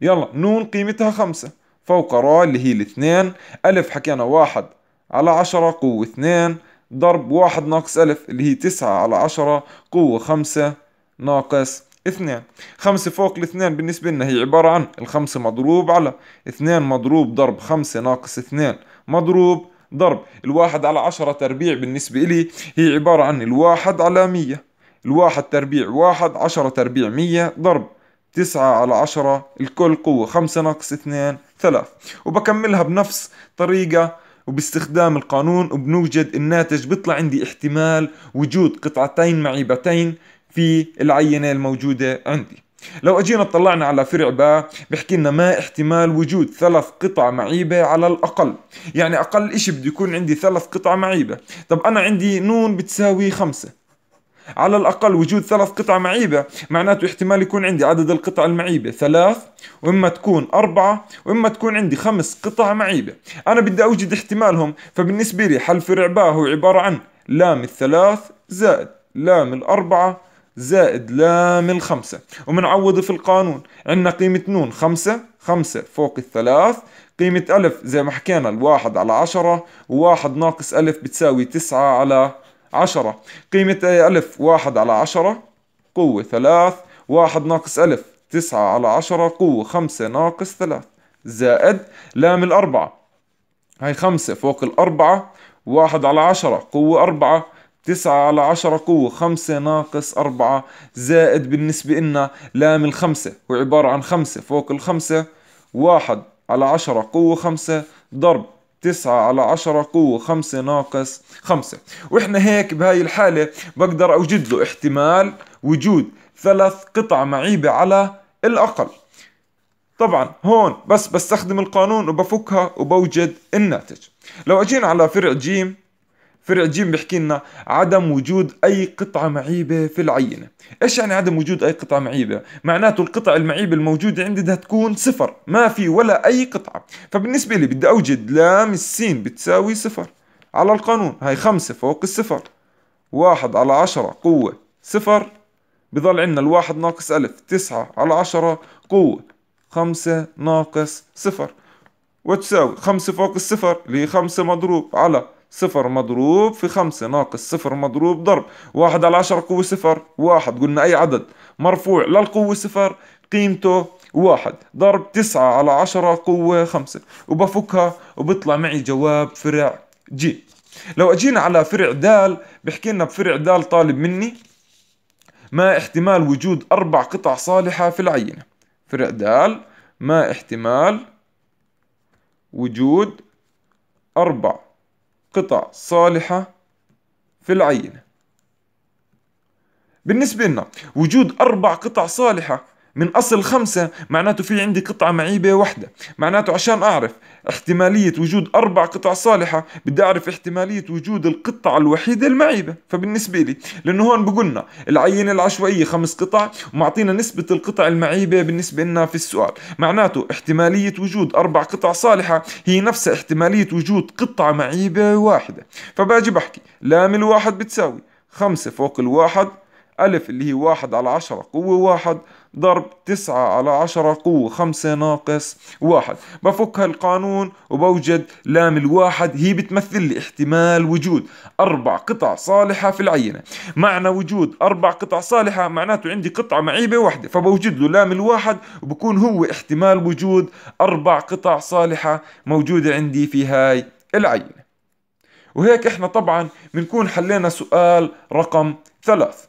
يلا نون قيمتها خمسة فوق را اللي هي الاثنين ألف حكينا واحد على عشرة قوة اثنين ضرب واحد ناقص ألف اللي هي تسعة على عشرة قوة خمسة ناقص اثنان خمسة فوق الاثنان بالنسبة لنا هي عبارة عن الخمسة مضروب على اثنان مضروب ضرب خمسة ناقص اثنان مضروب ضرب الواحد على عشرة تربيع بالنسبة لي هي عبارة عن الواحد على مية الواحد تربيع واحد عشرة تربيع مية ضرب تسعة على عشرة الكل قوة خمسة ناقص اثنان ثلاث وبكملها بنفس طريقة وباستخدام القانون وبنوجد الناتج بيطلع عندي احتمال وجود قطعتين معيبتين في العينة الموجودة عندي لو اجينا اطلعنا على فرع باء بحكي لنا ما احتمال وجود ثلاث قطع معيبة على الأقل يعني أقل إشي بده يكون عندي ثلاث قطع معيبة طب أنا عندي نون بتساوي خمسة على الأقل وجود ثلاث قطع معيبة معناته احتمال يكون عندي عدد القطع المعيبة ثلاث وإما تكون أربعة وإما تكون عندي خمس قطع معيبة أنا بدي أوجد احتمالهم فبالنسبة لي حل فرع باء هو عبارة عن لام الثلاث زائد لام الأربعة زائد لام الخمسة ومنعوض في القانون عندنا قيمة نون خمسة خمسة فوق الثلاث قيمة ألف زي ما حكينا الواحد على عشرة وواحد ناقص ألف بتساوي تسعة على عشرة قيمة ألف واحد على عشرة قوة ثلاث واحد ناقص ألف تسعة على عشرة قوة خمسة ناقص ثلاث زائد لام الأربعة هاي خمسة فوق الأربعة واحد على عشرة قوة أربعة تسعة على عشرة قوة خمسة ناقص أربعة زائد بالنسبة إلنا لام الخمسة هو عبارة عن خمسة فوق الخمسة واحد على عشرة قوة خمسة ضرب تسعة على عشرة قوة خمسة ناقص خمسة وإحنا هيك بهاي الحالة بقدر أوجد له احتمال وجود ثلاث قطع معيبة على الأقل طبعا هون بس بستخدم القانون وبفكها وبوجد الناتج لو أجينا على فرع جيم فرع جيم بيحكي لنا عدم وجود اي قطعه معيبه في العينه ايش يعني عدم وجود اي قطعه معيبه معناته القطع المعيبه الموجوده عندي بدها تكون صفر ما في ولا اي قطعه فبالنسبه لي بدي اوجد لام السين بتساوي صفر على القانون هاي خمسة فوق الصفر واحد على عشرة قوة صفر بضل عندنا الواحد ناقص ألف تسعة على عشرة قوة خمسة ناقص صفر وتساوي خمسة فوق الصفر اللي هي خمسة مضروب على صفر مضروب في خمسة ناقص صفر مضروب ضرب واحد على عشرة قوة صفر واحد قلنا أي عدد مرفوع للقوة صفر قيمته واحد ضرب تسعة على عشرة قوة خمسة وبفكها وبطلع معي جواب فرع جي لو أجينا على فرع دال بحكي لنا بفرع دال طالب مني ما احتمال وجود أربع قطع صالحة في العينة فرع دال ما احتمال وجود أربع قطع صالحة في العينة بالنسبة لنا وجود أربع قطع صالحة من أصل خمسة معناته في عندي قطعة معيبة واحدة معناته عشان أعرف احتمالية وجود أربع قطع صالحة بدي أعرف احتمالية وجود القطعة الوحيدة المعيبة فبالنسبة لي لأنه هون بقولنا العينة العشوائية خمس قطع ومعطينا نسبة القطع المعيبة بالنسبة لنا في السؤال معناته احتمالية وجود أربع قطع صالحة هي نفسها احتمالية وجود قطعة معيبة واحدة فباجي بحكي لام الواحد بتساوي خمسة فوق الواحد ألف اللي هي واحد على عشرة قوة واحد ضرب تسعة على عشرة قوة خمسة ناقص واحد بفك هالقانون وبوجد لام الواحد هي بتمثل لي احتمال وجود أربع قطع صالحة في العينة معنى وجود أربع قطع صالحة معناته عندي قطعة معيبة واحدة فبوجد له لام الواحد وبكون هو احتمال وجود أربع قطع صالحة موجودة عندي في هاي العينة وهيك احنا طبعا بنكون حلينا سؤال رقم ثلاث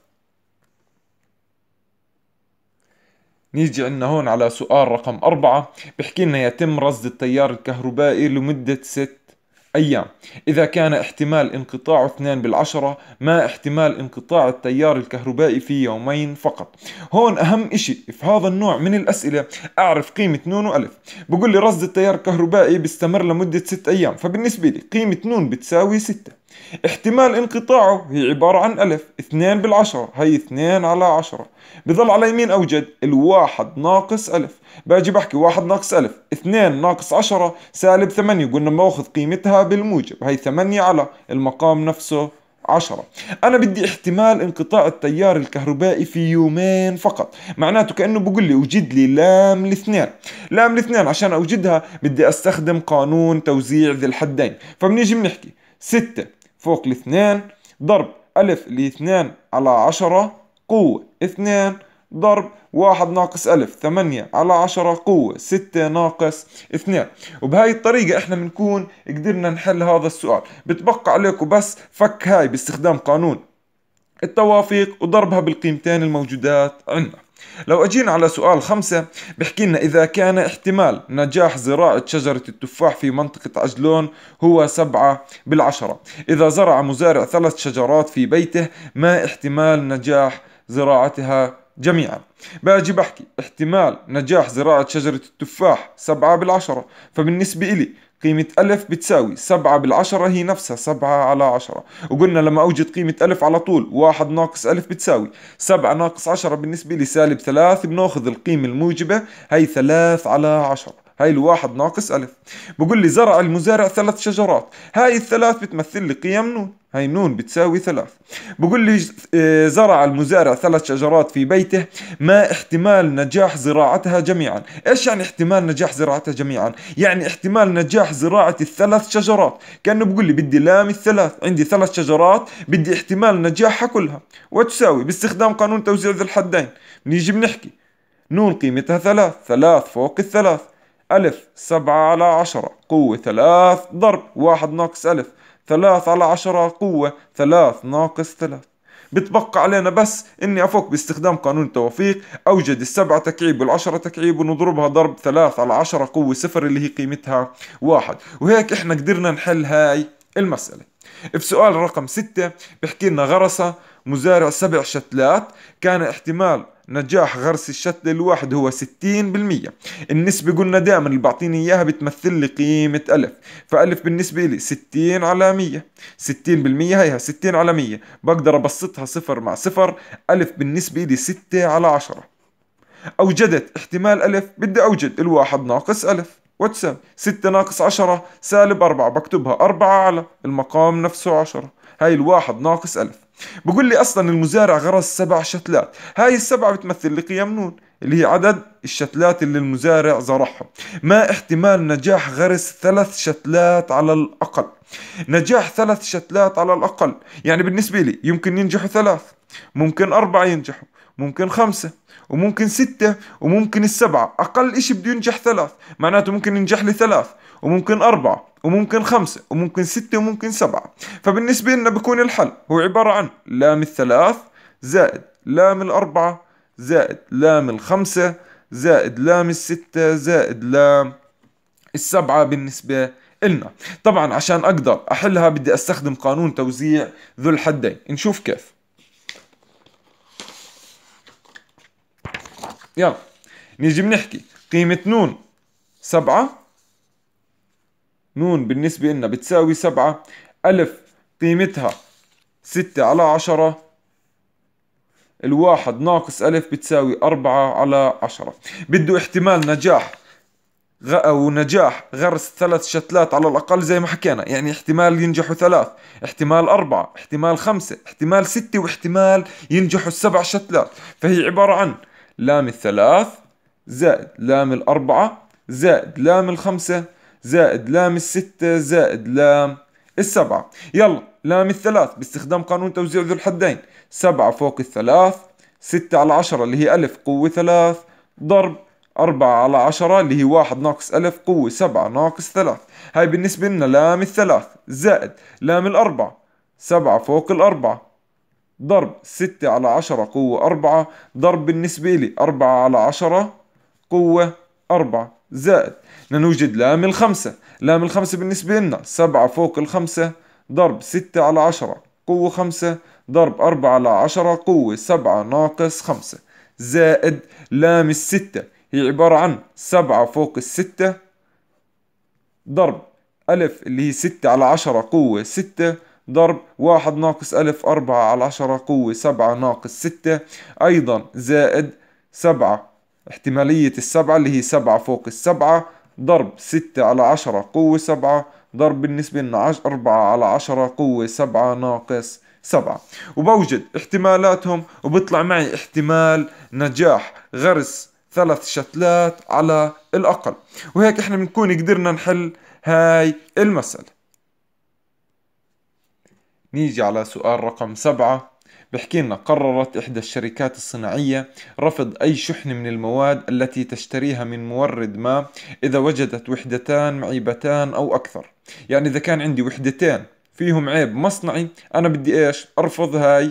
نيجي عندنا هون على سؤال رقم أربعة بحكي لنا يتم رصد التيار الكهربائي لمدة ست أيام إذا كان احتمال انقطاعه 2 بالعشرة ما احتمال انقطاع التيار الكهربائي في يومين فقط هون أهم إشي في هذا النوع من الأسئلة أعرف قيمة نون وألف بقول لي رصد التيار الكهربائي بيستمر لمدة 6 أيام فبالنسبة لي قيمة نون بتساوي 6 احتمال انقطاعه هي عبارة عن ألف اثنين بالعشرة هي اثنين على عشرة بظل على يمين أوجد الواحد ناقص ألف باجي بحكي واحد ناقص ألف اثنين ناقص عشرة سالب ثمانية قلنا أخذ قيمتها بالموجب هي ثمانية على المقام نفسه عشرة أنا بدي احتمال انقطاع التيار الكهربائي في يومين فقط معناته كأنه بقول لي وجد لي لام الاثنين لام الاثنين عشان أوجدها بدي أستخدم قانون توزيع ذي الحدين فبنيجي بنحكي ستة فوق الاثنان ضرب ألف لاثنان على عشرة قوة اثنان ضرب واحد ناقص ألف ثمانية على عشرة قوة ستة ناقص اثنان وبهاي الطريقة احنا بنكون قدرنا نحل هذا السؤال بتبقى عليكم بس فك هاي باستخدام قانون التوافق وضربها بالقيمتين الموجودات عندنا لو أجينا على سؤال خمسة بحكي لنا إذا كان احتمال نجاح زراعة شجرة التفاح في منطقة عجلون هو سبعة بالعشرة إذا زرع مزارع ثلاث شجرات في بيته ما احتمال نجاح زراعتها جميعا باجي بحكي احتمال نجاح زراعة شجرة التفاح سبعة بالعشرة فبالنسبة إلي قيمة ألف بتساوي سبعة بالعشرة هي نفسها سبعة على عشرة وقلنا لما أوجد قيمة ألف على طول واحد ناقص ألف بتساوي سبعة ناقص عشرة بالنسبة لسالب ثلاث بناخذ القيمة الموجبة هي ثلاث على عشرة هاي الواحد ناقص ألف بقول لي زرع المزارع ثلاث شجرات هاي الثلاث بتمثل لي قيم نون هاي نون بتساوي ثلاث بقول لي آه، زرع المزارع ثلاث شجرات في بيته ما احتمال نجاح زراعتها جميعا ايش يعني احتمال نجاح زراعتها جميعا يعني احتمال نجاح زراعة الثلاث شجرات كأنه بقول لي بدي لام الثلاث عندي ثلاث شجرات بدي احتمال نجاحها كلها وتساوي باستخدام قانون توزيع ذي الحدين نيجي بنحكي نون قيمتها ثلاث ثلاث فوق الثلاث ألف سبعة على عشرة قوة ثلاث ضرب واحد ناقص ألف ثلاث على عشرة قوة ثلاث ناقص ثلاث بتبقى علينا بس اني افك باستخدام قانون التوفيق اوجد السبعة تكعيب والعشرة تكعيب ونضربها ضرب ثلاث على عشرة قوة صفر اللي هي قيمتها واحد وهيك احنا قدرنا نحل هاي المسألة في سؤال رقم ستة بحكي لنا غرسة مزارع سبع شتلات كان احتمال نجاح غرس الشتلة الواحد هو 60% النسبة قلنا دائما اللي بعطيني إياها بتمثل لي قيمة ألف فألف بالنسبة لي 60 على 100 60% هيها 60 على 100 بقدر أبسطها صفر مع صفر ألف بالنسبة لي 6 على 10 أوجدت احتمال ألف بدي أوجد الواحد ناقص ألف واتساب 6 ناقص 10 سالب 4 بكتبها 4 على المقام نفسه 10 هاي الواحد ناقص 1000 بقول لي اصلا المزارع غرس سبع شتلات هاي السبعه بتمثل لقيام نون اللي هي عدد الشتلات اللي المزارع زرعهم ما احتمال نجاح غرس ثلاث شتلات على الأقل نجاح ثلاث شتلات على الأقل يعني بالنسبة لي يمكن ينجحوا ثلاث ممكن أربعة ينجحوا ممكن خمسة وممكن ستة وممكن السبعة أقل إشي بده ينجح ثلاث معناته ممكن ينجح لي ثلاث وممكن أربعة وممكن خمسة وممكن ستة وممكن سبعة فبالنسبة لنا بكون الحل هو عبارة عن لام الثلاث زائد لام الأربعة زائد لام الخمسة زائد لام الستة زائد لام السبعة بالنسبة إلنا طبعا عشان أقدر أحلها بدي أستخدم قانون توزيع ذو الحدين نشوف كيف يلا نيجي بنحكي قيمة نون سبعة نون بالنسبة لنا بتساوي سبعة ألف قيمتها ستة على عشرة الواحد ناقص ألف بتساوي أربعة على عشرة بده احتمال نجاح أو نجاح غرس ثلاث شتلات على الأقل زي ما حكينا يعني احتمال ينجحوا ثلاث احتمال أربعة احتمال خمسة احتمال ستة واحتمال ينجحوا السبع شتلات فهي عبارة عن لام الثلاث زائد لام الأربعة زائد لام الخمسة زائد لام الستة زائد لام السبعة يلا لام الثلاث باستخدام قانون توزيع ذو الحدين سبعة فوق الثلاث ستة على عشرة اللي هي ألف قوة ثلاث ضرب أربعة على عشرة اللي هي واحد ناقص ألف قوة سبعة ناقص ثلاث هاي بالنسبة لنا لام الثلاث زائد لام الأربعة سبعة فوق الأربعة ضرب ستة على عشرة قوة أربعة ضرب بالنسبة لي أربعة على عشرة قوة أربعة زائد بدنا نوجد لام الخمسة لام الخمسة بالنسبة لنا سبعة فوق الخمسة ضرب ستة على عشرة قوة خمسة ضرب أربعة على عشرة قوة سبعة ناقص خمسة زائد لام الستة هي عبارة عن سبعة فوق الستة ضرب ألف اللي هي ستة على عشرة قوة ستة ضرب واحد ناقص ألف أربعة على عشرة قوة سبعة ناقص ستة أيضا زائد سبعة احتمالية السبعة اللي هي سبعة فوق السبعة ضرب ستة على عشرة قوة سبعة ضرب بالنسبة لنا أربعة على عشرة قوة سبعة ناقص سبعة وبوجد احتمالاتهم وبطلع معي احتمال نجاح غرس ثلاث شتلات على الأقل وهيك احنا بنكون قدرنا نحل هاي المسألة نيجي على سؤال رقم سبعة بحكي لنا قررت إحدى الشركات الصناعية رفض أي شحن من المواد التي تشتريها من مورد ما إذا وجدت وحدتان معيبتان أو أكثر يعني إذا كان عندي وحدتين فيهم عيب مصنعي أنا بدي إيش أرفض هاي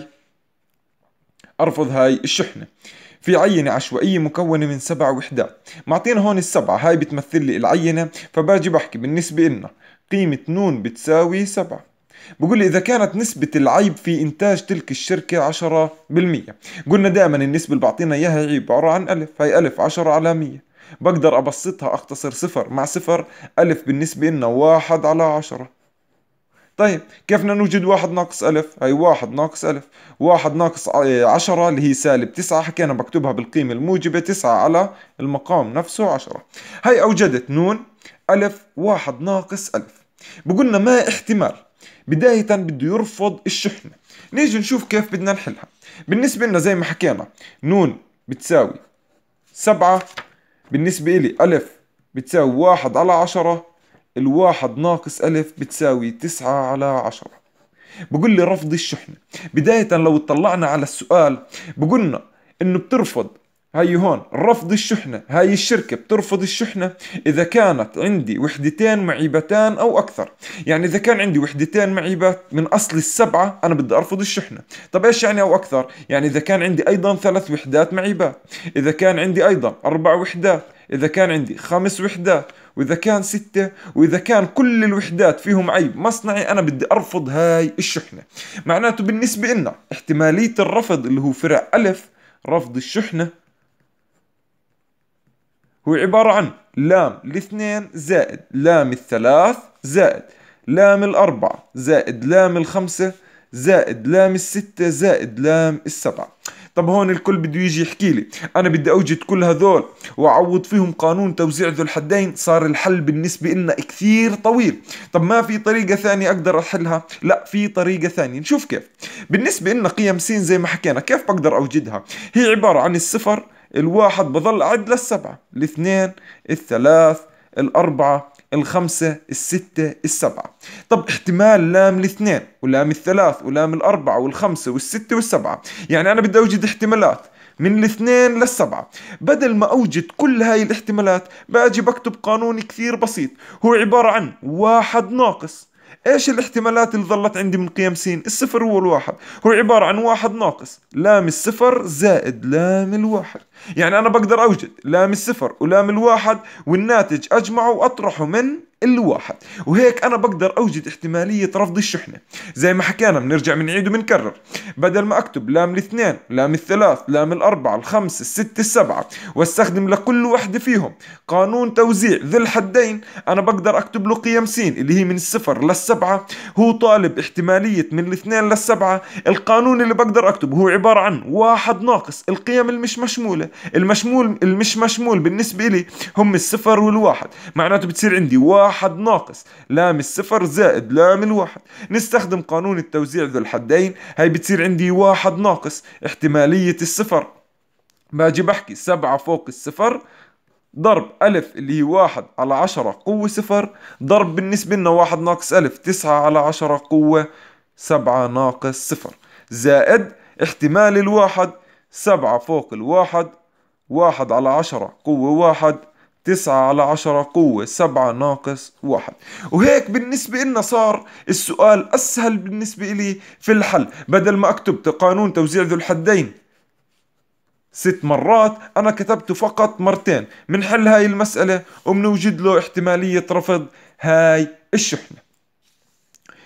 أرفض هاي الشحنة في عينة عشوائية مكونة من سبع وحدات معطينا هون السبعة هاي بتمثل لي العينة فباجي بحكي بالنسبة لنا قيمة نون بتساوي سبعة بقول لي إذا كانت نسبة العيب في إنتاج تلك الشركة 10% قلنا دائما النسبة اللي بعطينا إياها عيب عبارة عن ألف هي ألف 10 على 100 بقدر أبسطها أختصر صفر مع صفر ألف بالنسبة لنا واحد على عشرة طيب كيف بدنا نوجد واحد ناقص ألف هي واحد ناقص ألف واحد ناقص عشرة اللي هي سالب تسعة حكينا بكتبها بالقيمة الموجبة تسعة على المقام نفسه عشرة هي أوجدت نون ألف واحد ناقص ألف بقولنا ما احتمال بداية بده يرفض الشحنة نيجي نشوف كيف بدنا نحلها بالنسبة لنا زي ما حكينا نون بتساوي سبعة بالنسبة إلي ألف بتساوي واحد على عشرة الواحد ناقص ألف بتساوي تسعة على عشرة بقول لي رفض الشحنة بداية لو اطلعنا على السؤال بقولنا إنه بترفض هاي هون رفض الشحنة هاي الشركة بترفض الشحنة إذا كانت عندي وحدتين معيبتان أو أكثر يعني إذا كان عندي وحدتين معيبات من أصل السبعة أنا بدي أرفض الشحنة طب إيش يعني أو أكثر يعني إذا كان عندي أيضا ثلاث وحدات معيبات إذا كان عندي أيضا أربع وحدات إذا كان عندي خمس وحدات وإذا كان ستة وإذا كان كل الوحدات فيهم عيب مصنعي أنا بدي أرفض هاي الشحنة معناته بالنسبة لنا احتمالية الرفض اللي هو فرع ألف رفض الشحنة هو عبارة عن لام الاثنين زائد لام الثلاث زائد لام الأربعة زائد لام الخمسة زائد لام الستة زائد لام السبعة طب هون الكل بده يجي يحكي لي أنا بدي أوجد كل هذول وأعوض فيهم قانون توزيع ذو الحدين صار الحل بالنسبة لنا كثير طويل طب ما في طريقة ثانية أقدر أحلها لا في طريقة ثانية نشوف كيف بالنسبة لنا قيم س زي ما حكينا كيف بقدر أوجدها هي عبارة عن الصفر الواحد بظل عد للسبعة الاثنين الثلاث الأربعة الخمسة الستة السبعة طب احتمال لام الاثنين ولام الثلاث ولام الأربعة والخمسة والستة والسبعة يعني أنا بدي أوجد احتمالات من الاثنين للسبعة بدل ما أوجد كل هاي الاحتمالات باجي بكتب قانون كثير بسيط هو عبارة عن واحد ناقص ايش الاحتمالات اللي ظلت عندي من قيم س الصفر هو الواحد هو عبارة عن واحد ناقص لام الصفر زائد لام الواحد يعني انا بقدر اوجد لام الصفر ولام الواحد والناتج اجمعه واطرحه من الا واحد وهيك انا بقدر اوجد احتماليه رفض الشحنه زي ما حكينا بنرجع بنعيد وبنكرر بدل ما اكتب لام الاثنين لام الثلاث لام الاربعه الخمسه السته السبعه واستخدم لكل وحده فيهم قانون توزيع ذي الحدين انا بقدر اكتب له قيم س اللي هي من الصفر للسبعه هو طالب احتماليه من الاثنين للسبعه القانون اللي بقدر اكتبه هو عباره عن واحد ناقص القيم المش مشموله المشمول المش مشمول بالنسبه لي هم الصفر والواحد معناته بتصير عندي واحد واحد ناقص لام الصفر زائد لام الواحد نستخدم قانون التوزيع ذو الحدين هاي بتصير عندي واحد ناقص احتمالية الصفر باجي بحكي سبعة فوق الصفر ضرب ألف اللي هي واحد على عشرة قوة صفر ضرب بالنسبة لنا واحد ناقص ألف تسعة على عشرة قوة سبعة ناقص صفر زائد احتمال الواحد سبعة فوق الواحد واحد على عشرة قوة واحد تسعة على عشرة قوة سبعة ناقص واحد وهيك بالنسبة لنا صار السؤال أسهل بالنسبة إلي في الحل بدل ما أكتب قانون توزيع ذو الحدين ست مرات أنا كتبته فقط مرتين منحل هاي المسألة ومنوجد له احتمالية رفض هاي الشحنة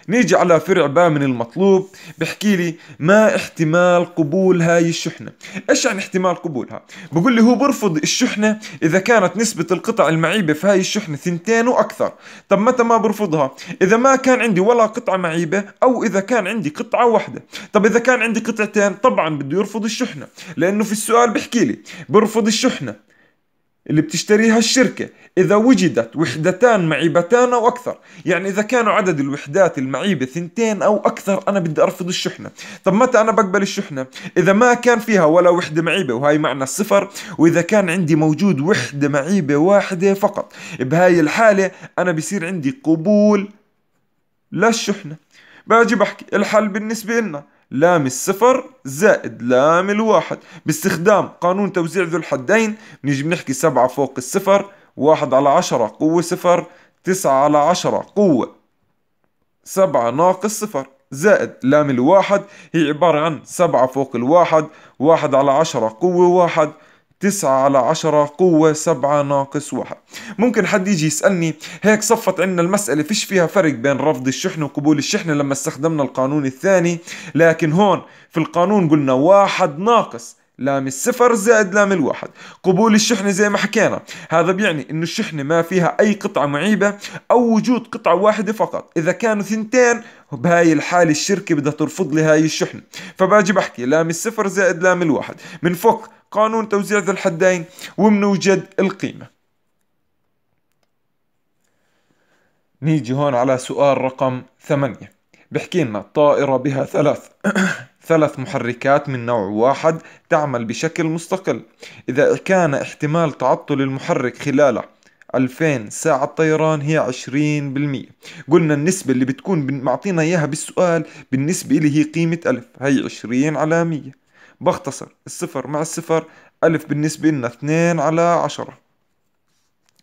نيجي على فرع باء من المطلوب بحكي لي ما احتمال قبول هاي الشحنة ايش يعني احتمال قبولها بقول لي هو برفض الشحنة اذا كانت نسبة القطع المعيبة في هاي الشحنة ثنتين واكثر طب متى ما برفضها اذا ما كان عندي ولا قطعة معيبة او اذا كان عندي قطعة واحدة طب اذا كان عندي قطعتين طبعا بده يرفض الشحنة لانه في السؤال بحكي لي برفض الشحنة اللي بتشتريها الشركة إذا وجدت وحدتان معيبتان أو أكثر يعني إذا كانوا عدد الوحدات المعيبة ثنتين أو أكثر أنا بدي أرفض الشحنة طب متى أنا بقبل الشحنة إذا ما كان فيها ولا وحدة معيبة وهي معنى الصفر وإذا كان عندي موجود وحدة معيبة واحدة فقط بهاي الحالة أنا بصير عندي قبول للشحنة باجي بحكي الحل بالنسبة لنا لام الصفر زائد لام الواحد باستخدام قانون توزيع ذو الحدين نجي بنحكي سبعة فوق الصفر واحد على عشرة قوة صفر تسعة على عشرة قوة سبعة ناقص صفر زائد لام الواحد هي عبارة عن سبعة فوق الواحد واحد على عشرة قوة واحد تسعة على عشرة قوة سبعة ناقص واحد ممكن حد يجي يسألني هيك صفت عندنا المسألة فيش فيها فرق بين رفض الشحن وقبول الشحن لما استخدمنا القانون الثاني لكن هون في القانون قلنا واحد ناقص لام الصفر زائد لام الواحد قبول الشحنة زي ما حكينا هذا بيعني انه الشحنة ما فيها أي قطعة معيبة أو وجود قطعة واحدة فقط إذا كانوا ثنتين بهاي الحالة الشركة بدها ترفض لي هاي الشحنة فباجي بحكي لام الصفر زائد لام الواحد من فوق قانون توزيع ذو الحدين ومن وجد القيمة نيجي هون على سؤال رقم ثمانية بحكي لنا الطائرة بها ثلاث ثلاث محركات من نوع واحد تعمل بشكل مستقل إذا كان احتمال تعطل المحرك خلال 2000 ساعة طيران هي 20% قلنا النسبة اللي بتكون معطينا إياها بالسؤال بالنسبة لي هي قيمة 1000 هي 20 على 100 بختصر الصفر مع الصفر ألف بالنسبة لنا اثنين على عشرة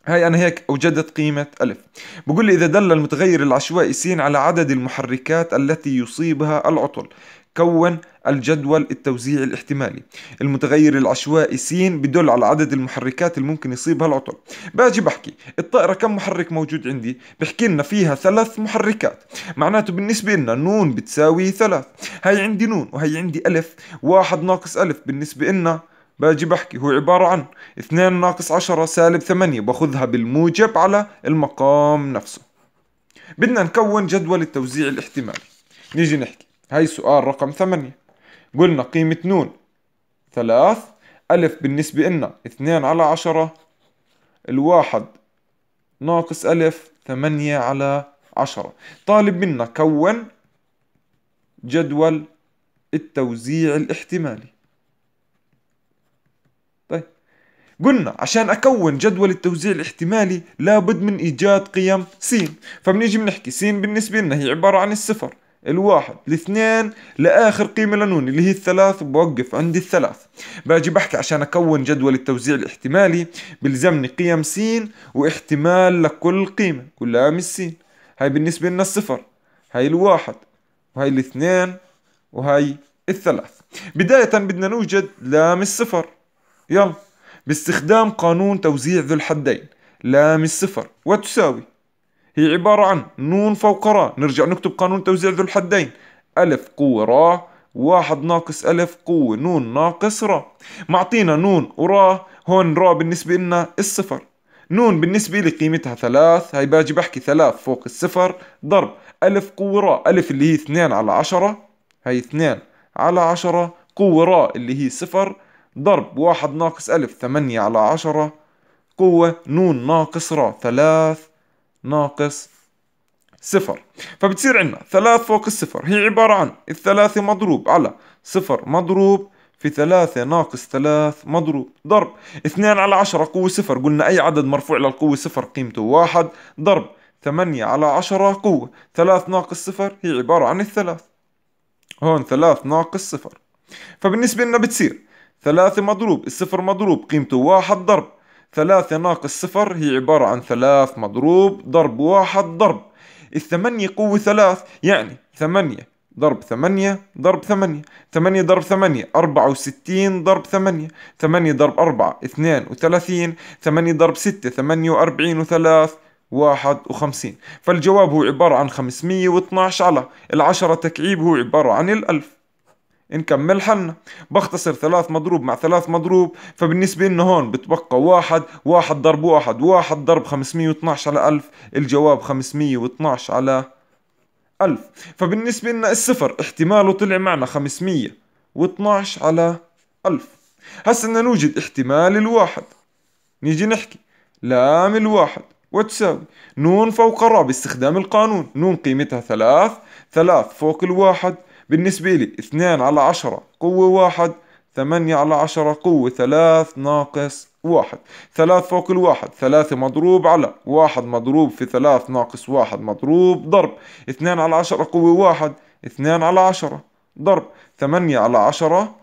هاي أنا هيك أوجدت قيمة ألف بقول لي إذا دل المتغير العشوائي س على عدد المحركات التي يصيبها العطل كون الجدول التوزيع الاحتمالي المتغير العشوائي س بدل على عدد المحركات اللي ممكن يصيبها العطل باجي بحكي الطائرة كم محرك موجود عندي بحكي لنا فيها ثلاث محركات معناته بالنسبة لنا نون بتساوي ثلاث هاي عندي نون وهي عندي ألف واحد ناقص ألف بالنسبة لنا باجي بحكي هو عبارة عن 2 ناقص 10 سالب 8 باخذها بالموجب على المقام نفسه بدنا نكون جدول التوزيع الاحتمالي نيجي نحكي هاي سؤال رقم ثمانية قلنا قيمة نون ثلاث ألف بالنسبة لنا اثنين على عشرة الواحد ناقص ألف ثمانية على عشرة طالب منا كون جدول التوزيع الاحتمالي طيب قلنا عشان أكون جدول التوزيع الاحتمالي لابد من إيجاد قيم س فبنيجي بنحكي س بالنسبة لنا هي عبارة عن الصفر الواحد الاثنين لاخر قيمه لنون اللي هي الثلاث بوقف عند الثلاث باجي بحكي عشان اكون جدول التوزيع الاحتمالي بلزمني قيم س واحتمال لكل قيمه كلها من س هاي بالنسبه لنا الصفر هاي الواحد وهي الاثنين وهي الثلاث بداية بدنا نوجد لام الصفر يلا باستخدام قانون توزيع ذو الحدين لام الصفر وتساوي هي عبارة عن نون فوق را نرجع نكتب قانون توزيع ذو الحدين ألف قوة را واحد ناقص ألف قوة نون ناقص را معطينا نون ورا هون را بالنسبة لنا الصفر نون بالنسبة لي قيمتها ثلاث هاي باجي بحكي ثلاث فوق الصفر ضرب ألف قوة را ألف اللي هي اثنين على عشرة هاي اثنين على عشرة قوة را اللي هي صفر ضرب واحد ناقص ألف ثمانية على عشرة قوة نون ناقص را ثلاث ناقص صفر فبتصير عندنا ثلاث فوق الصفر هي عبارة عن الثلاثة مضروب على صفر مضروب في ثلاثة ناقص ثلاث مضروب ضرب اثنان على عشرة قوة صفر قلنا أي عدد مرفوع للقوة صفر قيمته واحد ضرب ثمانية على عشرة قوة ثلاث ناقص صفر هي عبارة عن الثلاث هون ثلاث ناقص صفر فبالنسبة لنا بتصير ثلاثة مضروب الصفر مضروب قيمته واحد ضرب ثلاثة ناقص صفر هي عبارة عن ثلاث مضروب ضرب واحد ضرب الثمانية قوة ثلاث يعني ثمانية ضرب ثمانية ضرب ثمانية ثمانية ضرب ثمانية أربعة وستين ضرب ثمانية ثمانية ضرب أربعة اثنين وثلاثين ثمانية ضرب ستة ثمانية وأربعين وثلاث واحد وخمسين فالجواب هو عبارة عن خمسمية واثناش على العشرة تكعيب هو عبارة عن الألف نكمل حلنا بختصر ثلاث مضروب مع ثلاث مضروب فبالنسبة لنا هون بتبقى واحد واحد ضرب واحد واحد ضرب 512 على 1000 الجواب 512 على 1000 فبالنسبة لنا الصفر احتماله طلع معنا 512 على 1000 هسا بدنا نوجد احتمال الواحد نيجي نحكي لام الواحد وتساوي نون فوق الراء باستخدام القانون نون قيمتها ثلاث ثلاث فوق الواحد بالنسبة لي اثنان على عشرة قوة واحد ثمانية على عشرة قوة ثلاث ناقص واحد ثلاث فوق الواحد ثلاثة مضروب على واحد مضروب في ثلاث ناقص واحد مضروب ضرب اثنان على عشرة قوة واحد اثنان على عشرة ضرب ثمانية على عشرة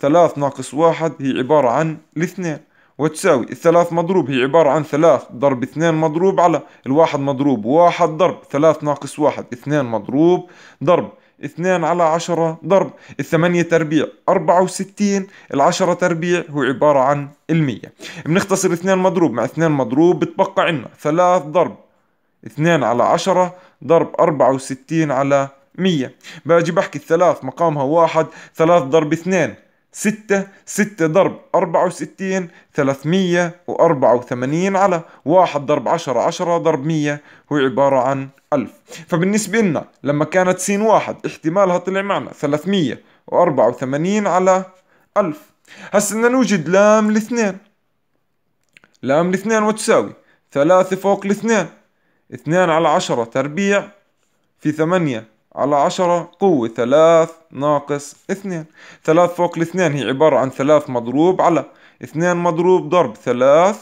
ثلاث ناقص واحد هي عبارة عن الاثنين وتساوي الثلاث مضروب هي عبارة عن ثلاث ضرب اثنين مضروب على الواحد مضروب واحد ضرب ثلاث ناقص واحد اثنين مضروب ضرب 2 على 10 ضرب الثمانية تربيع 64 ال 10 تربيع هو عبارة عن المية بنختصر 2 مضروب مع 2 مضروب بتبقى عنا 3 ضرب 2 على 10 ضرب 64 على 100 باجي بحكي الثلاث مقامها واحد ثلاث ضرب اثنين 6 6 ضرب 64 384 على 1 ضرب 10 10 ضرب 100 هو عبارة عن 1000 فبالنسبة لنا لما كانت سين واحد احتمالها طلع معنا 384 على 1000 هسا بدنا نوجد لام الاثنين لام الاثنين وتساوي 3 فوق الاثنين 2 على 10 تربيع في 8 على عشرة قوة ثلاث ناقص اثنين ثلاث فوق الاثنين هي عبارة عن ثلاث مضروب على اثنين مضروب ضرب ثلاث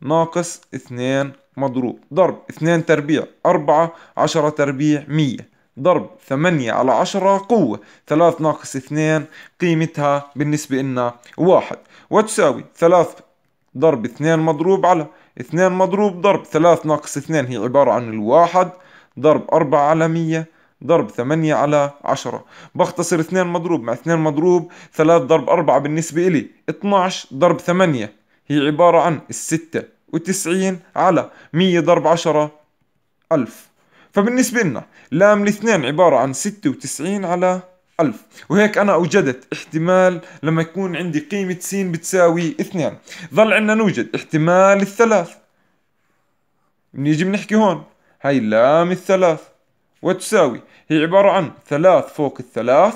ناقص اثنين مضروب ضرب اثنين تربيع أربعة عشرة تربيع مية ضرب ثمانية على عشرة قوة ثلاث ناقص اثنين قيمتها بالنسبة لنا واحد وتساوي ثلاث ضرب اثنين مضروب على اثنين مضروب ضرب ثلاث ناقص اثنين هي عبارة عن الواحد ضرب أربعة على مية ضرب 8 على 10 بختصر 2 مضروب مع 2 مضروب 3 ضرب 4 بالنسبة إلي 12 ضرب 8 هي عبارة عن 96 على 100 ضرب 10 1000 فبالنسبة لنا لام الاثنين عبارة عن 96 على 1000 وهيك أنا أوجدت احتمال لما يكون عندي قيمة س بتساوي 2 ظل عنا نوجد احتمال الثلاث بنيجي بنحكي هون هاي لام الثلاث وتساوي هي عبارة عن ثلاث فوق الثلاث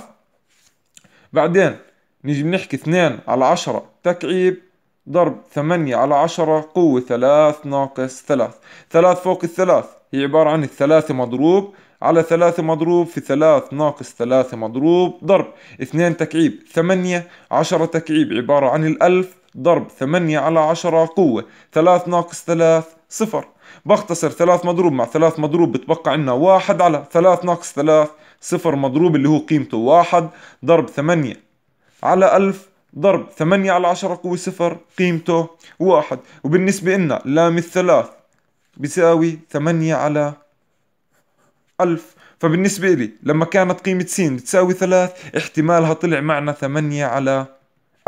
بعدين نجي بنحكي اثنين على عشرة تكعيب ضرب ثمانية على عشرة قوة ثلاث ناقص ثلاث ثلاث فوق الثلاث هي عبارة عن الثلاثة مضروب على ثلاثة مضروب في ثلاث ناقص ثلاثة مضروب ضرب اثنين تكعيب ثمانية عشرة تكعيب عبارة عن الألف ضرب ثمانية على عشرة قوة ثلاث ناقص ثلاث صفر بختصر ثلاث مضروب مع ثلاث مضروب بتبقى عنا واحد على ثلاث ناقص ثلاث صفر مضروب اللي هو قيمته واحد ضرب ثمانية على ألف ضرب ثمانية على عشرة قوة صفر قيمته واحد وبالنسبة لنا لام الثلاث بيساوي ثمانية على ألف فبالنسبة لي لما كانت قيمة سين بتساوي ثلاث احتمالها طلع معنا ثمانية على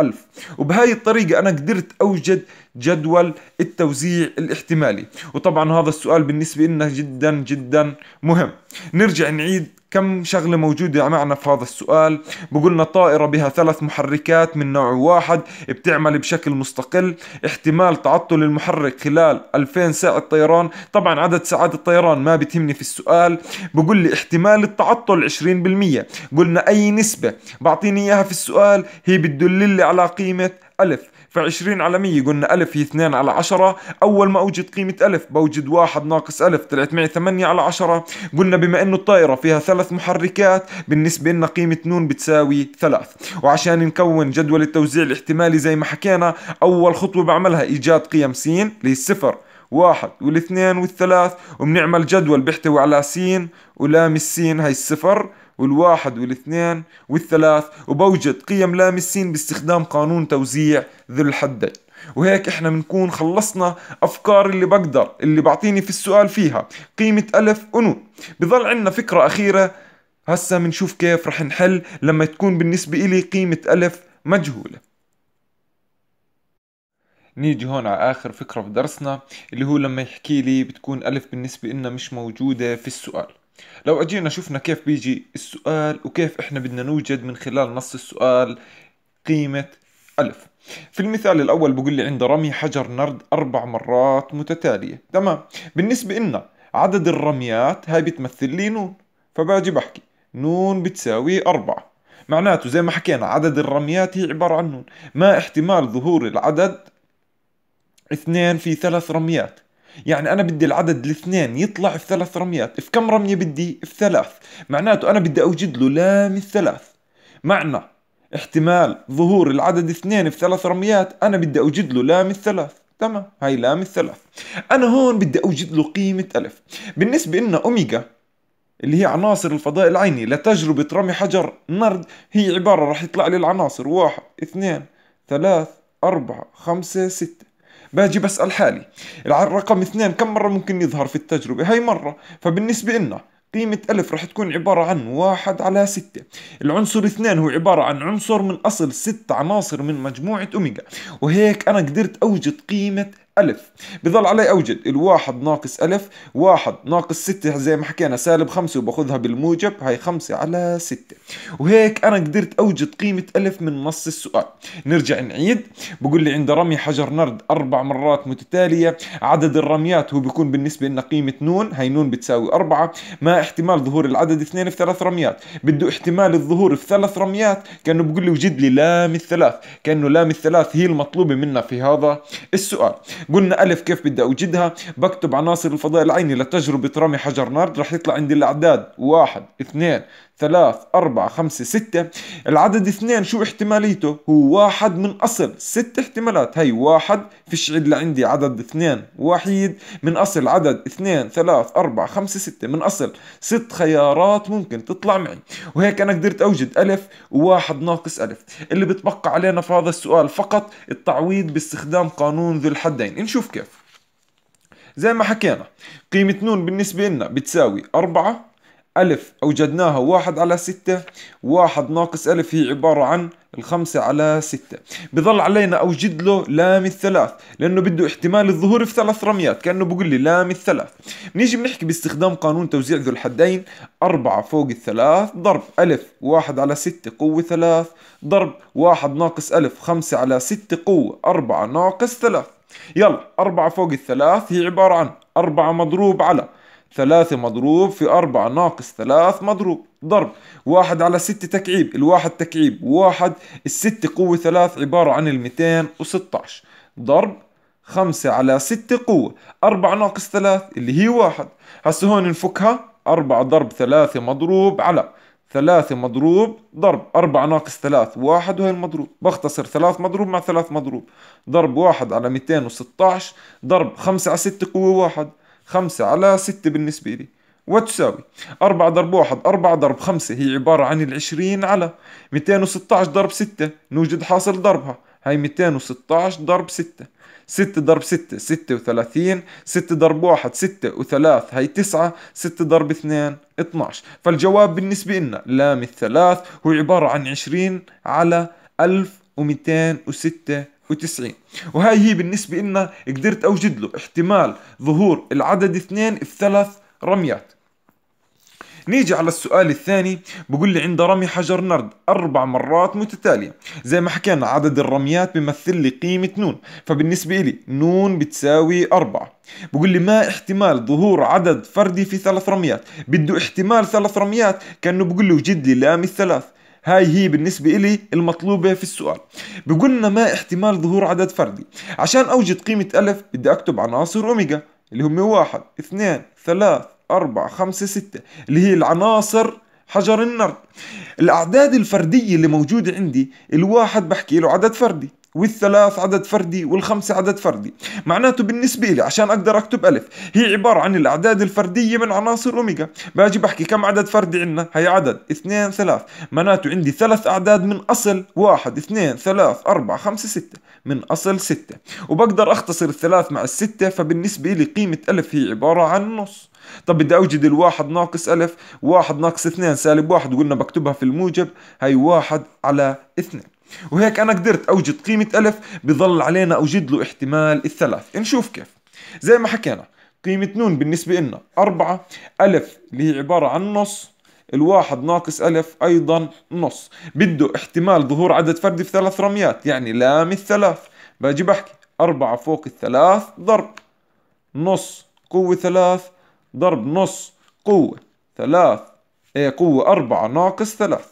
ألف وبهذه الطريقة أنا قدرت أوجد جدول التوزيع الاحتمالي وطبعا هذا السؤال بالنسبة لنا جدا جدا مهم نرجع نعيد كم شغلة موجودة معنا في هذا السؤال بقولنا طائرة بها ثلاث محركات من نوع واحد بتعمل بشكل مستقل احتمال تعطل المحرك خلال 2000 ساعة طيران طبعا عدد ساعات الطيران ما بتهمني في السؤال بقول لي احتمال التعطل 20% قلنا أي نسبة بعطيني إياها في السؤال هي بتدل لي على قيمة ألف فعشرين على مية قلنا ألف هي اثنين على عشرة أول ما أوجد قيمة ألف بوجد واحد ناقص ألف طلعت معي ثمانية على عشرة قلنا بما أنه الطائرة فيها ثلاث محركات بالنسبة لنا قيمة نون بتساوي ثلاث وعشان نكون جدول التوزيع الاحتمالي زي ما حكينا أول خطوة بعملها إيجاد قيم س اللي هي الصفر واحد والاثنين والثلاث وبنعمل جدول بيحتوي على س ولام السين هاي الصفر والواحد والاثنين والثلاث وبوجد قيم لامسين باستخدام قانون توزيع ذو الحدين وهيك احنا بنكون خلصنا افكار اللي بقدر اللي بعطيني في السؤال فيها قيمة الف انو بظل عنا فكرة اخيرة هسا بنشوف كيف رح نحل لما تكون بالنسبة إلي قيمة ألف مجهولة نيجي هون على آخر فكرة بدرسنا اللي هو لما يحكي لي بتكون ألف بالنسبة إلنا مش موجودة في السؤال لو اجينا شفنا كيف بيجي السؤال وكيف احنا بدنا نوجد من خلال نص السؤال قيمة ألف في المثال الأول بقول لي عند رمي حجر نرد أربع مرات متتالية تمام بالنسبة إلنا عدد الرميات هاي بتمثل لي نون فباجي بحكي نون بتساوي أربعة معناته زي ما حكينا عدد الرميات هي عبارة عن نون ما احتمال ظهور العدد اثنين في ثلاث رميات يعني انا بدي العدد الاثنين يطلع في ثلاث رميات في كم رمية بدي في ثلاث معناته انا بدي اوجد له لام الثلاث معنى احتمال ظهور العدد اثنين في ثلاث رميات انا بدي اوجد له لام الثلاث تمام هاي لام الثلاث انا هون بدي اوجد له قيمة الف بالنسبة لنا اوميجا اللي هي عناصر الفضاء العيني لتجربة رمي حجر نرد هي عبارة راح يطلع لي العناصر واحد اثنين ثلاث أربعة خمسة ستة باجي بسأل حالي رقم اثنين كم مرة ممكن يظهر في التجربة هاي مرة فبالنسبة لنا قيمة ألف رح تكون عبارة عن واحد على ستة العنصر اثنان هو عبارة عن عنصر من أصل ست عناصر من مجموعة أوميجا وهيك أنا قدرت أوجد قيمة ألف بظل علي أوجد الواحد ناقص ألف واحد ناقص ستة زي ما حكينا سالب خمسة وباخذها بالموجب هاي خمسة على ستة وهيك أنا قدرت أوجد قيمة ألف من نص السؤال نرجع نعيد بقول لي عند رمي حجر نرد أربع مرات متتالية عدد الرميات هو بيكون بالنسبة لنا قيمة نون هي نون بتساوي أربعة ما احتمال ظهور العدد اثنين في ثلاث رميات بده احتمال الظهور في ثلاث رميات كأنه بقول لي وجد لي لام الثلاث كأنه لام الثلاث هي المطلوبة منا في هذا السؤال قلنا ألف كيف بدي أوجدها بكتب عناصر الفضاء العيني لتجربة رمي حجر نار رح يطلع عندي الأعداد واحد اثنين ثلاث أربعة خمسة ستة العدد اثنين شو احتماليته هو واحد من أصل ست احتمالات هي واحد فيش عدل عندي عدد اثنين وحيد من أصل عدد اثنين ثلاث أربعة خمسة ستة من أصل ست خيارات ممكن تطلع معي وهيك أنا قدرت أوجد ألف وواحد ناقص ألف اللي بتبقى علينا في هذا السؤال فقط التعويض باستخدام قانون ذو الحدين نشوف كيف زي ما حكينا قيمة نون بالنسبة لنا بتساوي أربعة ألف أوجدناها واحد على ستة واحد ناقص ألف هي عبارة عن الخمسة على ستة بظل علينا أوجد له لام الثلاث لأنه بده احتمال الظهور في ثلاث رميات كأنه بقول لي لام الثلاث بنيجي بنحكي باستخدام قانون توزيع ذو الحدين أربعة فوق الثلاث ضرب ألف واحد على ستة قوة ثلاث ضرب واحد ناقص ألف خمسة على ستة قوة أربعة ناقص ثلاث يلا أربعة فوق الثلاث هي عبارة عن أربعة مضروب على ثلاثة مضروب في أربعة ناقص ثلاث مضروب ضرب واحد على ستة تكعيب الواحد تكعيب واحد الستة قوة ثلاث عبارة عن المتين وستة عشر ضرب خمسة على ستة قوة أربعة ناقص ثلاث اللي هي واحد هسه هون نفكها أربعة ضرب ثلاثة مضروب على ثلاثة مضروب ضرب أربعة ناقص ثلاث واحد وهي المضروب بختصر ثلاث مضروب مع ثلاث مضروب ضرب واحد على 216 ضرب خمسة على ستة قوة واحد خمسة على ستة بالنسبة لي وتساوي أربعة ضرب واحد أربعة ضرب خمسة هي عبارة عن العشرين على وستاعش ضرب ستة نوجد حاصل ضربها هاي وستاعش ضرب ستة ستة ضرب ستة ستة وثلاثين ستة ضرب واحد ستة وثلاث هي تسعة ستة ضرب اثنين اتناش فالجواب بالنسبة لنا لام الثلاث هو عبارة عن عشرين على ألف ومئتين وستة وتسعين وهاي هي بالنسبة لنا قدرت أوجد له احتمال ظهور العدد اثنين في ثلاث رميات نيجي على السؤال الثاني بقول لي عند رمي حجر نرد أربع مرات متتالية زي ما حكينا عدد الرميات بيمثل لي قيمة نون فبالنسبة لي نون بتساوي أربعة بقول لي ما احتمال ظهور عدد فردي في ثلاث رميات بده احتمال ثلاث رميات كأنه بقول لي وجد لي لام الثلاث هاي هي بالنسبة إلي المطلوبة في السؤال بقولنا ما احتمال ظهور عدد فردي عشان أوجد قيمة ألف بدي أكتب عناصر أوميجا اللي هم واحد اثنين ثلاث أربعة خمسة ستة اللي هي العناصر حجر النرد الأعداد الفردية اللي موجودة عندي الواحد بحكي له عدد فردي والثلاث عدد فردي والخمسة عدد فردي معناته بالنسبة لي عشان أقدر أكتب ألف هي عبارة عن الأعداد الفردية من عناصر أوميجا باجي بحكي كم عدد فردي عندنا هي عدد اثنين ثلاث معناته عندي ثلاث أعداد من أصل واحد اثنين ثلاث أربعة خمسة ستة من أصل ستة وبقدر أختصر الثلاث مع الستة فبالنسبة لي قيمة ألف هي عبارة عن نص طب بدي اوجد الواحد ناقص ألف واحد ناقص اثنين سالب واحد قلنا بكتبها في الموجب هي واحد على اثنين وهيك أنا قدرت أوجد قيمة ألف بظل علينا أوجد له احتمال الثلاث نشوف كيف زي ما حكينا قيمة نون بالنسبة لنا أربعة ألف اللي هي عبارة عن نص الواحد ناقص ألف أيضا نص بده احتمال ظهور عدد فردي في ثلاث رميات يعني لام الثلاث باجي بحكي أربعة فوق الثلاث ضرب نص قوة ثلاث ضرب نص قوة ثلاث ايه قوة أربعة ناقص ثلاث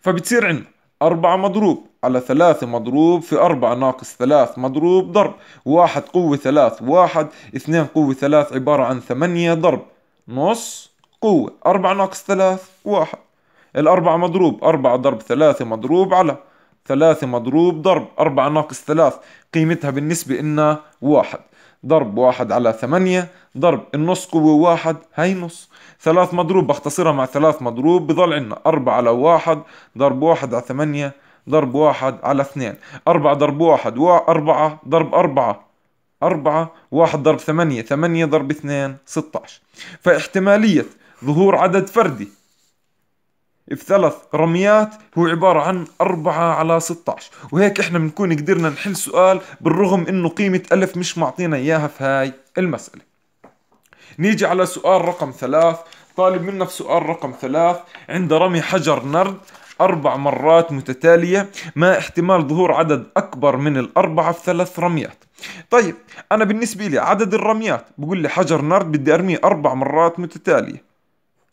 فبتصير عندنا أربعة مضروب على ثلاثة مضروب في أربعة ناقص ثلاث مضروب ضرب واحد قوة ثلاث واحد اثنين قوة ثلاث عبارة عن ثمانية ضرب نص قوة أربعة ناقص ثلاث واحد الأربعة مضروب أربعة ضرب ثلاثة مضروب على ثلاثة مضروب ضرب أربعة ناقص ثلاث قيمتها بالنسبة إلنا واحد ضرب واحد على ثمانية ضرب النص قوة واحد هاي نص ثلاث مضروب بختصرها مع ثلاث مضروب بضل عنا أربعة على واحد ضرب واحد على ثمانية ضرب واحد على اثنين أربعة ضرب واحد وأربعة ضرب أربعة أربعة واحد ضرب ثمانية ثمانية ضرب اثنين ستة عشر فاحتمالية ظهور عدد فردي بثلاث رميات هو عبارة عن أربعة على 16 وهيك إحنا بنكون قدرنا نحل سؤال بالرغم إنه قيمة ألف مش معطينا إياها في هاي المسألة نيجي على سؤال رقم ثلاث طالب منا في سؤال رقم ثلاث عند رمي حجر نرد أربع مرات متتالية ما احتمال ظهور عدد أكبر من الأربعة في ثلاث رميات طيب أنا بالنسبة لي عدد الرميات بقول لي حجر نرد بدي أرميه أربع مرات متتالية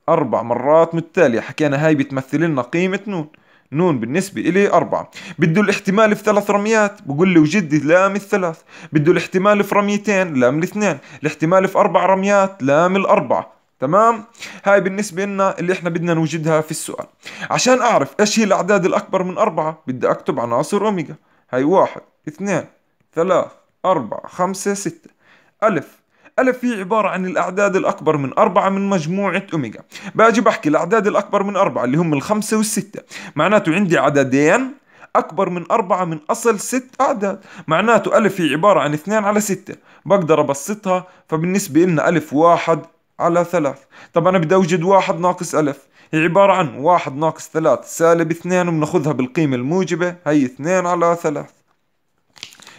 أربع مرات متتالية حكينا هاي بتمثل لنا قيمة نون نون بالنسبة إلي أربعة بده الاحتمال في ثلاث رميات بقول لي وجدي لام الثلاث بده الاحتمال في رميتين لام الاثنين الاحتمال في أربع رميات لام الأربعة تمام هاي بالنسبة لنا اللي احنا بدنا نوجدها في السؤال عشان أعرف إيش هي الأعداد الأكبر من أربعة بدي أكتب عناصر أوميجا هاي واحد اثنين ثلاث أربعة خمسة ستة ألف ألف هي عبارة عن الأعداد الأكبر من أربعة من مجموعة أوميجا باجي بحكي الأعداد الأكبر من أربعة اللي هم الخمسة والستة معناته عندي عددين أكبر من أربعة من أصل ست أعداد معناته ألف هي عبارة عن اثنين على ستة بقدر أبسطها فبالنسبة لنا ألف واحد على ثلاث طب أنا بدي أوجد واحد ناقص ألف هي عبارة عن واحد ناقص ثلاث سالب اثنين وبناخذها بالقيمة الموجبة هي اثنين على ثلاث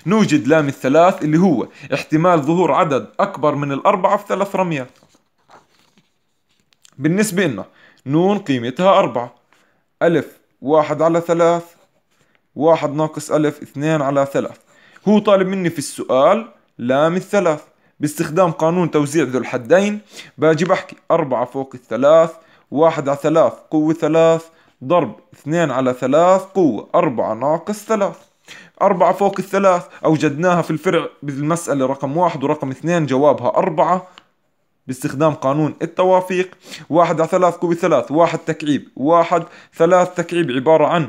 نوجد لام الثلاث اللي هو احتمال ظهور عدد أكبر من الأربعة في ثلاث رميات بالنسبة لنا نون قيمتها أربعة ألف واحد على ثلاث واحد ناقص ألف اثنين على ثلاث هو طالب مني في السؤال لام الثلاث باستخدام قانون توزيع ذو الحدين باجي بحكي أربعة فوق الثلاث واحد على ثلاث قوة ثلاث ضرب اثنين على ثلاث قوة أربعة ناقص ثلاث أربعة فوق الثلاث أوجدناها في الفرع بالمسألة رقم واحد ورقم اثنين جوابها أربعة باستخدام قانون التوافيق واحد على ثلاث كوب ثلاث واحد تكعيب واحد ثلاث تكعيب عبارة عن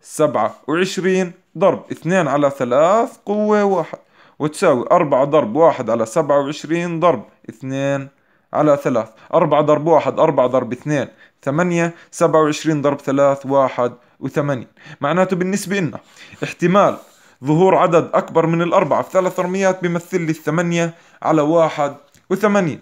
سبعة وعشرين ضرب اثنين على ثلاث قوة واحد وتساوي أربعة ضرب واحد على سبعة وعشرين ضرب اثنين على ثلاث أربعة ضرب واحد أربعة ضرب اثنين 8 27 ضرب 3 1 و8 معناته بالنسبة لنا احتمال ظهور عدد أكبر من الأربعة في ثلاث رميات بيمثل لي الثمانية على واحد وثمانين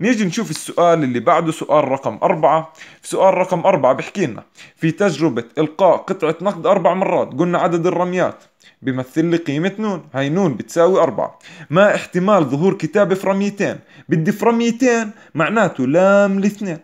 نيجي نشوف السؤال اللي بعده سؤال رقم أربعة في سؤال رقم أربعة بحكي لنا في تجربة إلقاء قطعة نقد أربع مرات قلنا عدد الرميات بيمثل لي قيمة نون هاي نون بتساوي أربعة ما احتمال ظهور كتابة في رميتين بدي في رميتين معناته لام الاثنين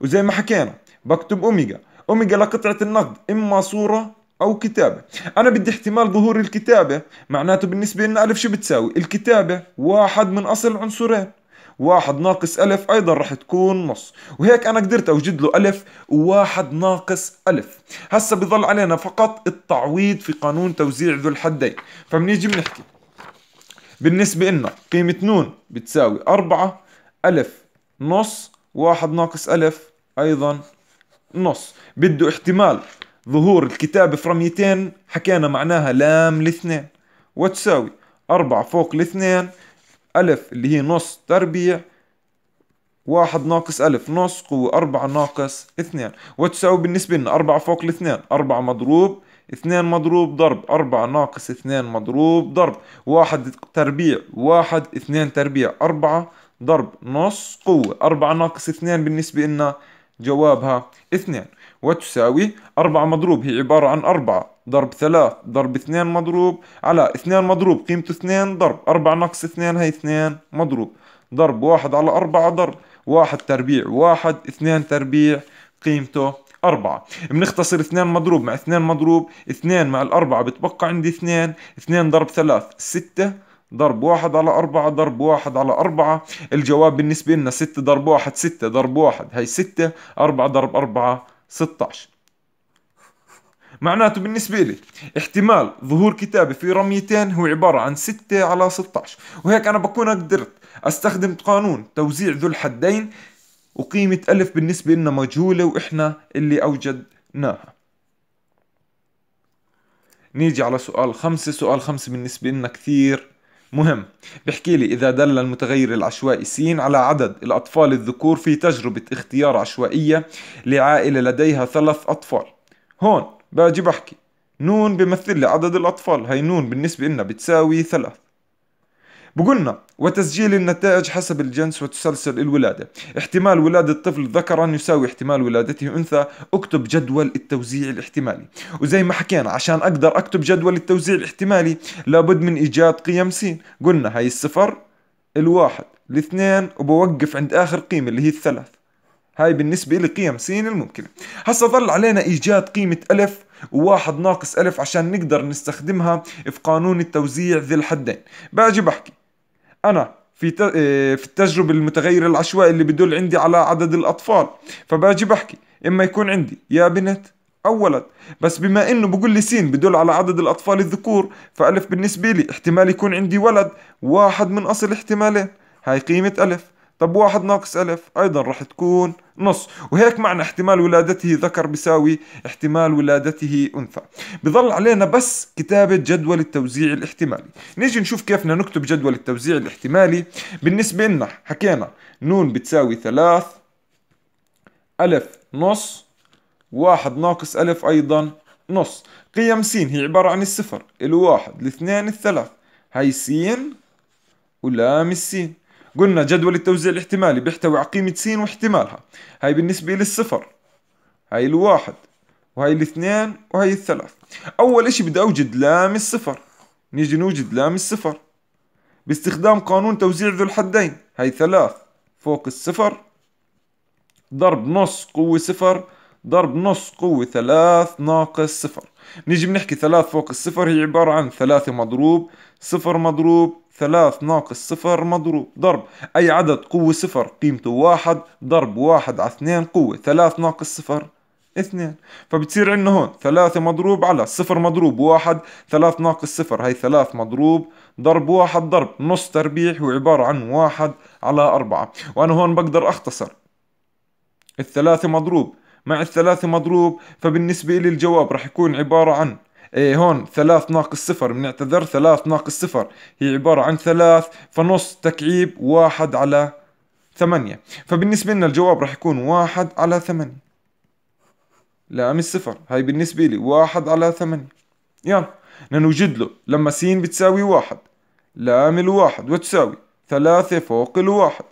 وزي ما حكينا بكتب اوميجا اوميجا لقطعة النقد اما صورة او كتابة انا بدي احتمال ظهور الكتابة معناته بالنسبة لنا الف شو بتساوي الكتابة واحد من اصل عنصرين واحد ناقص ألف أيضا رح تكون نص وهيك أنا قدرت أوجد له ألف وواحد ناقص ألف هسا بضل علينا فقط التعويض في قانون توزيع ذو الحدين فبنيجي بنحكي بالنسبة لنا قيمة نون بتساوي أربعة ألف نص واحد ناقص ألف ايضا نص بده احتمال ظهور الكتابة فرميتين حكينا معناها لام الاثنين وتساوي أربعة فوق الاثنين ألف اللي هي نص تربيع واحد ناقص ألف نص قوة أربعة ناقص اثنين وتساوي بالنسبة لنا أربعة فوق الاثنين أربعة مضروب اثنين مضروب ضرب أربعة ناقص اثنين مضروب ضرب واحد تربيع واحد اثنين تربيع أربعة ضرب نص قوة أربعة ناقص اثنين بالنسبة لنا جوابها اثنين وتساوي أربعة مضروب هي عبارة عن أربعة ضرب ثلاث ضرب اثنين مضروب على اثنين مضروب قيمته اثنين ضرب أربعة ناقص اثنين هي اثنين مضروب ضرب واحد على أربعة ضرب واحد تربيع واحد اثنين تربيع قيمته أربعة بنختصر اثنين مضروب مع اثنين مضروب اثنين مع الأربعة بتبقى عندي اثنين اثنين ضرب ثلاث ستة ضرب واحد على أربعة ضرب واحد على أربعة الجواب بالنسبة لنا ستة ضرب واحد ستة ضرب واحد هي ستة أربعة ضرب أربعة ستة معناته بالنسبة لي احتمال ظهور كتابي في رميتين هو عبارة عن 6 على 16 وهيك أنا بكون قدرت أستخدم قانون توزيع ذو الحدين وقيمة ألف بالنسبة لنا مجهولة وإحنا اللي أوجدناها نيجي على سؤال خمسة سؤال خمسة بالنسبة لنا كثير مهم بحكي لي إذا دل المتغير العشوائي س على عدد الأطفال الذكور في تجربة اختيار عشوائية لعائلة لديها ثلاث أطفال هون باجي بحكي نون بمثل لي عدد الأطفال هاي نون بالنسبة لنا بتساوي ثلاث بقولنا وتسجيل النتائج حسب الجنس وتسلسل الولادة احتمال ولادة طفل ذكرا يساوي احتمال ولادته أنثى اكتب جدول التوزيع الاحتمالي وزي ما حكينا عشان أقدر أكتب جدول التوزيع الاحتمالي لابد من إيجاد قيم س قلنا هاي الصفر الواحد الاثنين وبوقف عند آخر قيمة اللي هي الثلاث هاي بالنسبة لي قيم س الممكنة هسا ظل علينا إيجاد قيمة ألف وواحد ناقص ألف عشان نقدر نستخدمها في قانون التوزيع ذي الحدين باجي بحكي أنا في آه، في التجربة المتغير العشوائي اللي بدل عندي على عدد الأطفال فباجي بحكي إما يكون عندي يا بنت أو ولد بس بما إنه بقول لي سين بدل على عدد الأطفال الذكور فألف بالنسبة لي احتمال يكون عندي ولد واحد من أصل احتمالين هاي قيمة ألف طب واحد ناقص ألف أيضا راح تكون نص وهيك معنى احتمال ولادته ذكر بيساوي احتمال ولادته أنثى بضل علينا بس كتابة جدول التوزيع الاحتمالي نيجي نشوف كيف بدنا نكتب جدول التوزيع الاحتمالي بالنسبة لنا حكينا نون بتساوي ثلاث ألف نص واحد ناقص ألف أيضا نص قيم س هي عبارة عن الصفر الواحد الاثنين الثلاث هاي س ولام السين قلنا جدول التوزيع الاحتمالي بيحتوي على قيمة س واحتمالها هاي بالنسبة للصفر هاي الواحد وهي الاثنين وهي الثلاث اول اشي بدي اوجد لام الصفر نيجي نوجد لام الصفر باستخدام قانون توزيع ذو الحدين هي ثلاث فوق الصفر ضرب نص قوة صفر ضرب نص قوة ثلاث ناقص صفر نيجي بنحكي ثلاث فوق الصفر هي عبارة عن ثلاثة مضروب صفر مضروب ثلاث ناقص صفر مضروب ضرب أي عدد قوة صفر قيمته واحد ضرب واحد على اثنين قوة ثلاث ناقص صفر اثنين فبتصير عندنا هون ثلاثة مضروب على صفر مضروب واحد ثلاث ناقص صفر هي ثلاث مضروب ضرب واحد ضرب نص تربيع هو عبارة عن واحد على أربعة وأنا هون بقدر أختصر الثلاثة مضروب مع الثلاثة مضروب فبالنسبة لي الجواب رح يكون عبارة عن إيه هون ثلاث ناقص صفر بنعتذر ثلاث ناقص صفر هي عبارة عن ثلاث فنص تكعيب واحد على ثمانية فبالنسبة لنا الجواب راح يكون واحد على ثمانية لا مش صفر هاي بالنسبة لي واحد على ثمانية يلا نوجد له لما س بتساوي واحد لام الواحد وتساوي ثلاثة فوق الواحد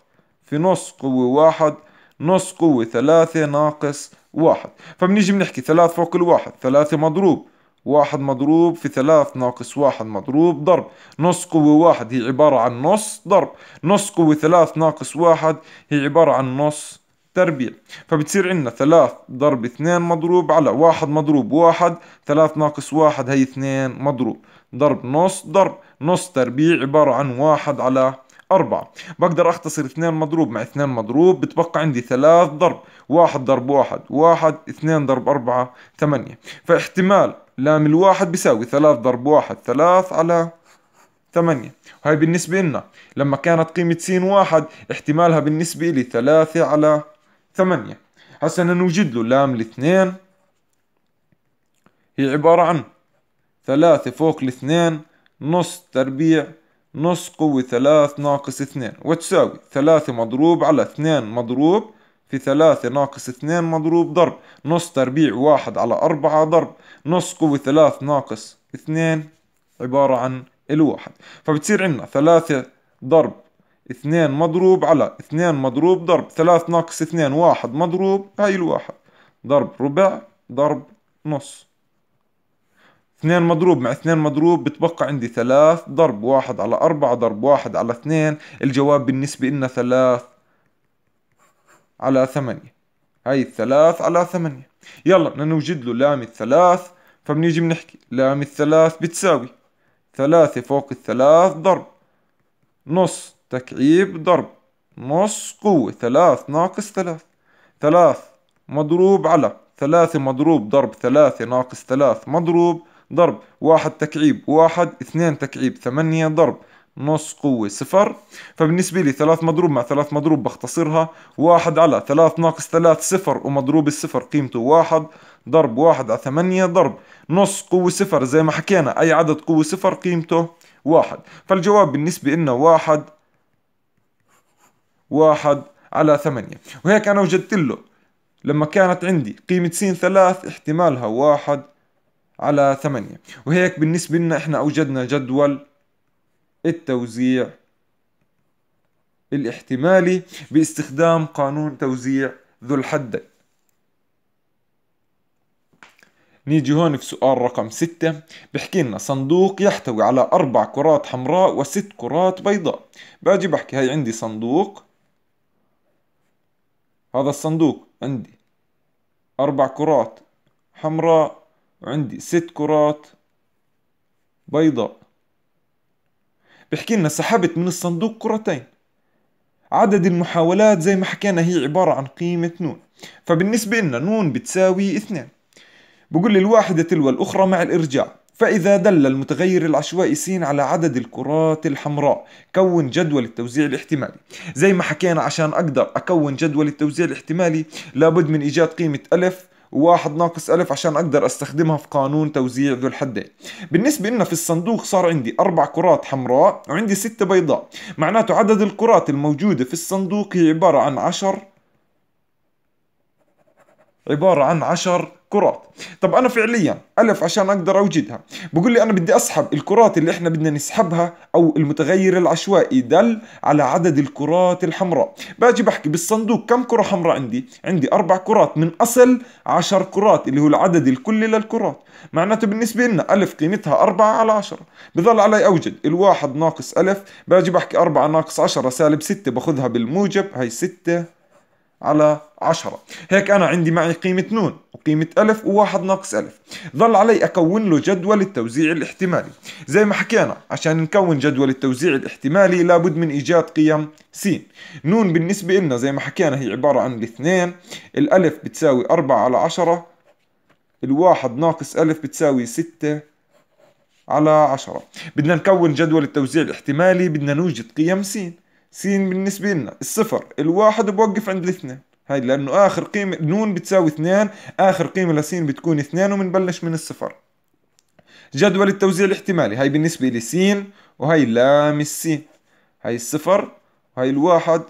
في نص قوة واحد نص قوة ثلاثة ناقص واحد فبنيجي بنحكي ثلاث فوق الواحد ثلاثة مضروب واحد مضروب في ثلاث ناقص واحد مضروب ضرب نص قوة واحد هي عبارة عن نص ضرب نص قوة ثلاث ناقص واحد هي عبارة عن نص تربيع فبتصير عندنا ثلاث ضرب اثنين مضروب على واحد مضروب واحد ثلاث ناقص واحد هي اثنين مضروب ضرب نص ضرب نص تربيع عبارة عن واحد على أربعة بقدر أختصر اثنين مضروب مع اثنين مضروب بتبقى عندي ثلاث ضرب واحد ضرب واحد واحد اثنين ضرب أربعة ثمانية فاحتمال لام الواحد بيساوي ثلاث ضرب واحد ثلاث على ثمانية وهي بالنسبة لنا لما كانت قيمة س واحد احتمالها بالنسبة لي ثلاثة على ثمانية هسا نوجد له لام الاثنين هي عبارة عن ثلاثة فوق الاثنين نص تربيع نص قوة ثلاث ناقص اثنين وتساوي ثلاثة مضروب على اثنين مضروب في ثلاثة ناقص اثنين مضروب ضرب نص تربيع واحد على أربعة ضرب نص قوة ثلاث ناقص اثنين عبارة عن الواحد فبتصير عندنا ثلاثة ضرب اثنين مضروب على اثنين مضروب ضرب ثلاث ناقص اثنين واحد مضروب هاي الواحد ضرب ربع ضرب نص اثنين مضروب مع اثنين مضروب بتبقى عندي ثلاث ضرب واحد على أربعة ضرب واحد على اثنين الجواب بالنسبة لنا ثلاث على ثمانية هاي الثلاث على ثمانية يلا بدنا نوجد له لام الثلاث فبنيجي بنحكي لام الثلاث بتساوي ثلاثة فوق الثلاث ضرب نص تكعيب ضرب نص قوة ثلاث ناقص ثلاث ثلاث مضروب على ثلاثة مضروب ضرب ثلاثة ناقص ثلاث مضروب ضرب واحد تكعيب واحد اثنين تكعيب ثمانية ضرب نص قوة صفر فبالنسبة لي ثلاث مضروب مع ثلاث مضروب بختصرها واحد على ثلاث ناقص ثلاث صفر ومضروب الصفر قيمته واحد ضرب واحد على ثمانية ضرب نص قوة صفر زي ما حكينا أي عدد قوة صفر قيمته واحد فالجواب بالنسبة لنا واحد واحد على ثمانية وهيك أنا وجدت له لما كانت عندي قيمة س ثلاث احتمالها واحد على ثمانية وهيك بالنسبة لنا احنا أوجدنا جدول التوزيع الاحتمالي باستخدام قانون توزيع ذو الحد نيجي هون في سؤال رقم ستة بحكي لنا صندوق يحتوي على أربع كرات حمراء وست كرات بيضاء باجي بحكي هاي عندي صندوق هذا الصندوق عندي أربع كرات حمراء وعندي ست كرات بيضاء بيحكي لنا سحبت من الصندوق كرتين عدد المحاولات زي ما حكينا هي عبارة عن قيمة نون فبالنسبة لنا نون بتساوي اثنين بقول لي الواحدة تلو الأخرى مع الإرجاع فإذا دل المتغير العشوائي س على عدد الكرات الحمراء كون جدول التوزيع الاحتمالي زي ما حكينا عشان أقدر أكون جدول التوزيع الاحتمالي لابد من إيجاد قيمة ألف واحد ناقص ألف عشان أقدر أستخدمها في قانون توزيع ذو الحدين بالنسبة لنا في الصندوق صار عندي أربع كرات حمراء وعندي ستة بيضاء معناته عدد الكرات الموجودة في الصندوق هي عبارة عن عشر عبارة عن عشر كرات طب أنا فعليا ألف عشان أقدر أوجدها بقول لي أنا بدي أسحب الكرات اللي إحنا بدنا نسحبها أو المتغير العشوائي دل على عدد الكرات الحمراء باجي بحكي بالصندوق كم كرة حمراء عندي عندي أربع كرات من أصل عشر كرات اللي هو العدد الكلي للكرات معناته بالنسبة لنا ألف قيمتها أربعة على عشرة بظل علي أوجد الواحد ناقص ألف باجي بحكي أربعة ناقص عشرة سالب ستة باخذها بالموجب هي ستة على 10 هيك أنا عندي معي قيمة نون وقيمة ألف وواحد ناقص ألف ظل علي أكون له جدول التوزيع الاحتمالي زي ما حكينا عشان نكون جدول التوزيع الاحتمالي لابد من إيجاد قيم س نون بالنسبة لنا زي ما حكينا هي عبارة عن الاثنين الألف بتساوي 4 على 10 الواحد ناقص ألف بتساوي 6 على 10 بدنا نكون جدول التوزيع الاحتمالي بدنا نوجد قيم س س بالنسبة لنا الصفر الواحد بوقف عند الاثنين هاي لأنه آخر قيمة نون بتساوي اثنين آخر قيمة لسين بتكون اثنين وبنبلش من الصفر جدول التوزيع الاحتمالي هاي بالنسبة سين وهي لام السين هاي الصفر وهي الواحد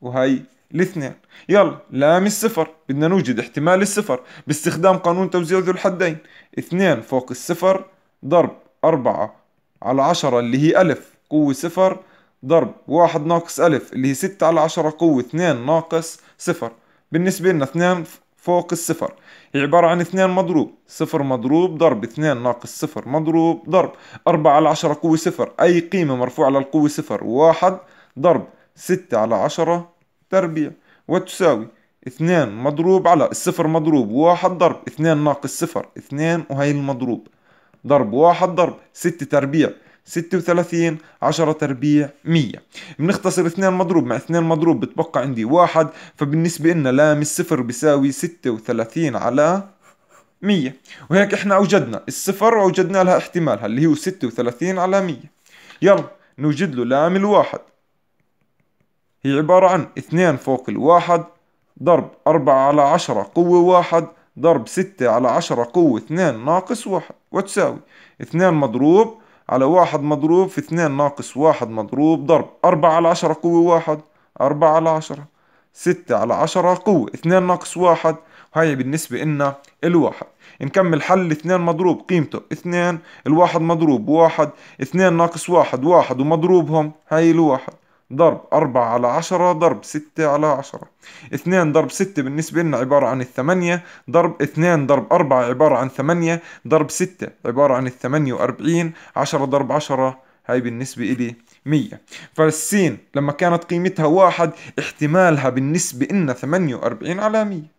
وهي الاثنين يلا لام الصفر بدنا نوجد احتمال الصفر باستخدام قانون توزيع ذو الحدين اثنين فوق الصفر ضرب أربعة على عشرة اللي هي ألف قوة صفر ضرب واحد ناقص ألف اللي هي ستة على عشرة قوة اثنين ناقص صفر بالنسبة لنا اثنين فوق الصفر هي عبارة عن اثنين مضروب صفر مضروب ضرب اثنين ناقص صفر مضروب ضرب أربعة على عشرة قوة صفر أي قيمة مرفوعة على القوة صفر واحد ضرب ستة على عشرة تربيع وتساوي اثنين مضروب على الصفر مضروب واحد ضرب اثنين ناقص صفر اثنين وهي المضروب ضرب واحد ضرب ستة تربيع 36 10 تربيع 100 بنختصر 2 مضروب مع 2 مضروب بتبقى عندي واحد فبالنسبة لنا لام الصفر بيساوي 36 على 100 وهيك احنا اوجدنا الصفر واوجدنا لها احتمالها اللي هو 36 على 100 يلا نوجد له لام الواحد هي عبارة عن 2 فوق الواحد ضرب 4 على 10 قوة واحد ضرب 6 على 10 قوة 2 ناقص واحد وتساوي 2 مضروب على واحد مضروب في اثنين ناقص واحد مضروب ضرب أربعة على عشرة قوة واحد أربعة على عشرة ستة على عشرة قوة اثنين ناقص واحد وهي بالنسبة إلنا الواحد نكمل حل اثنين مضروب قيمته اثنين الواحد مضروب واحد اثنين ناقص واحد واحد ومضروبهم هاي الواحد ضرب 4 على 10 ضرب 6 على 10 2 ضرب 6 بالنسبة لنا عبارة عن 8 ضرب 2 ضرب 4 عبارة عن 8 ضرب 6 عبارة عن الثمانية واربعين 10 ضرب 10 هاي بالنسبة إلي 100 فالسين لما كانت قيمتها واحد احتمالها بالنسبة لنا 48 على 100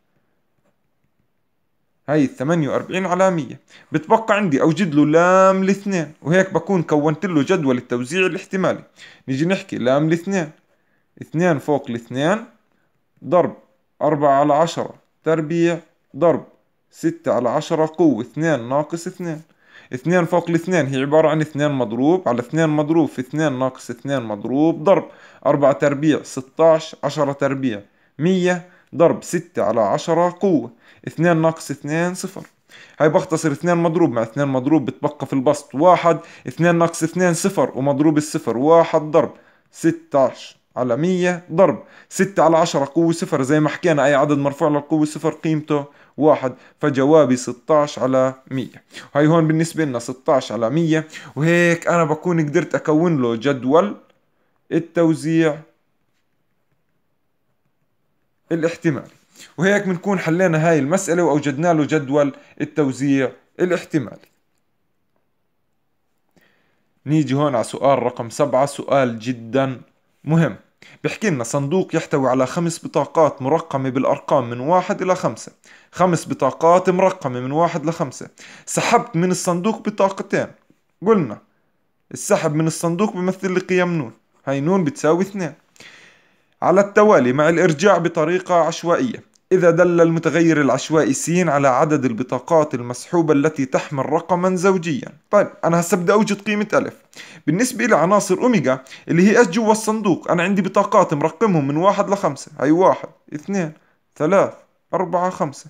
هاي ال 48 على 100 بتبقى عندي اوجد له لام الاثنين وهيك بكون كونت له جدول التوزيع الاحتمالي نيجي نحكي لام الاثنين اثنين فوق الاثنين ضرب أربعة على عشرة تربيع ضرب ستة على عشرة قوة اثنين ناقص اثنين اثنين فوق الاثنين هي عبارة عن اثنين مضروب على اثنين مضروب في اثنين ناقص اثنين مضروب ضرب أربعة تربيع ستاش عشرة تربيع مية ضرب ستة على عشرة قوة 2 ناقص 2 صفر هاي بختصر 2 مضروب مع 2 مضروب بتبقى في البسط واحد 2 ناقص 2 صفر ومضروب الصفر واحد ضرب ستاش على مية ضرب ستة على عشرة قوة صفر زي ما حكينا أي عدد مرفوع للقوة صفر قيمته واحد فجوابي 16 على 100 وهي هون بالنسبة لنا 16 على 100 وهيك أنا بكون قدرت أكون له جدول التوزيع الاحتمالي وهيك بنكون حلينا هاي المسألة وأوجدنا له جدول التوزيع الاحتمالي نيجي هون على سؤال رقم سبعة سؤال جدا مهم بحكي لنا صندوق يحتوي على خمس بطاقات مرقمة بالأرقام من واحد إلى خمسة خمس بطاقات مرقمة من واحد لخمسة سحبت من الصندوق بطاقتين قلنا السحب من الصندوق بمثل لي قيم نون هاي نون بتساوي اثنين على التوالي مع الإرجاع بطريقة عشوائية إذا دل المتغير العشوائي س على عدد البطاقات المسحوبة التي تحمل رقما زوجيا طيب أنا هسا بدي أوجد قيمة ألف بالنسبة لعناصر أوميجا اللي هي أس جوا الصندوق أنا عندي بطاقات مرقمهم من واحد لخمسة هي واحد اثنين ثلاث أربعة خمسة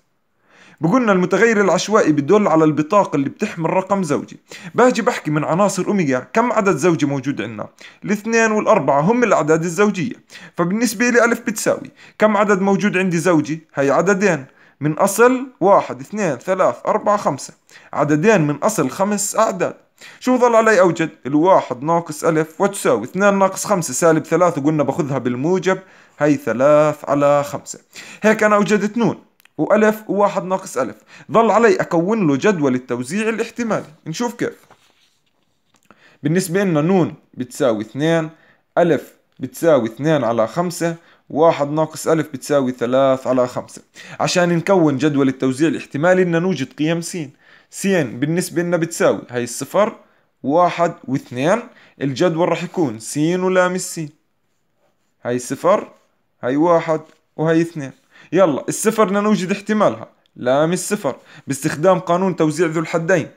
بقولنا المتغير العشوائي بدل على البطاقة اللي بتحمل رقم زوجي باجي بحكي من عناصر أوميجا كم عدد زوجي موجود عندنا الاثنين والأربعة هم الأعداد الزوجية فبالنسبة لي ألف بتساوي كم عدد موجود عندي زوجي هي عددين من أصل واحد اثنين ثلاث أربعة خمسة عددين من أصل خمس أعداد شو ظل علي أوجد الواحد ناقص ألف وتساوي اثنان ناقص خمسة سالب ثلاثة وقلنا باخذها بالموجب هي ثلاث على خمسة هيك أنا أوجدت نون وألف وواحد ناقص ألف ظل علي أكون له جدول التوزيع الاحتمالي نشوف كيف بالنسبة لنا نون بتساوي اثنين ألف بتساوي اثنين على خمسة واحد ناقص ألف بتساوي ثلاث على خمسة عشان نكون جدول التوزيع الاحتمالي بدنا نوجد قيم سين سين بالنسبة لنا بتساوي هي الصفر واحد واثنين الجدول راح يكون س ولام السين هي صفر هي واحد وهي اثنين يلا الصفر لنوجد نوجد احتمالها لام السفر باستخدام قانون توزيع ذو الحدين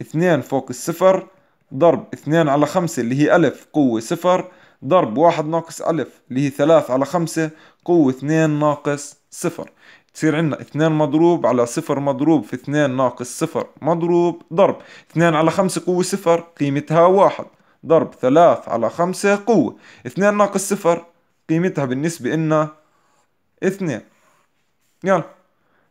اثنان فوق الصفر ضرب اثنان على خمسة اللي هي ألف قوة صفر ضرب واحد ناقص ألف اللي هي ثلاث على خمسة قوة اثنان ناقص صفر تصير عندنا اثنان مضروب على صفر مضروب في اثنان ناقص صفر مضروب ضرب اثنان على خمسة قوة صفر قيمتها واحد ضرب ثلاث على خمسة قوة اثنان ناقص صفر قيمتها بالنسبة لنا اثنان يلا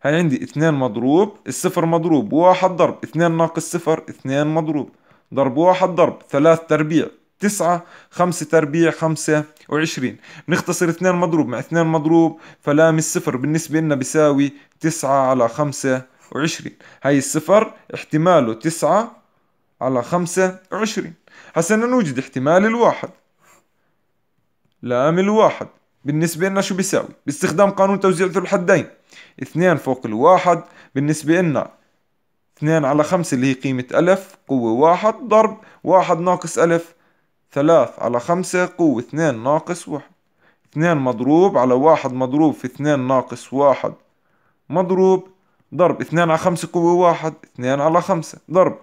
هاي عندي اثنان مضروب الصفر مضروب واحد ضرب اثنان ناقص صفر اثنان مضروب ضرب واحد ضرب ثلاث تربيع تسعة خمسة تربيع خمسة وعشرين نختصر اثنان مضروب مع اثنان مضروب فلام الصفر بالنسبة لنا بيساوي تسعة على خمسة وعشرين هاي الصفر احتماله تسعة على خمسة وعشرين هسا نوجد احتمال الواحد لام الواحد بالنسبة لنا شو بيساوي باستخدام قانون توزيع ذو الحدين اثنين فوق الواحد بالنسبة لنا اثنين على خمسة اللي هي قيمة ألف قوة واحد ضرب واحد ناقص ألف ثلاث على خمسة قوة اثنين ناقص واحد اثنين مضروب على واحد مضروب في اثنين ناقص واحد مضروب ضرب اثنين على خمسة قوة واحد اثنين على خمسة ضرب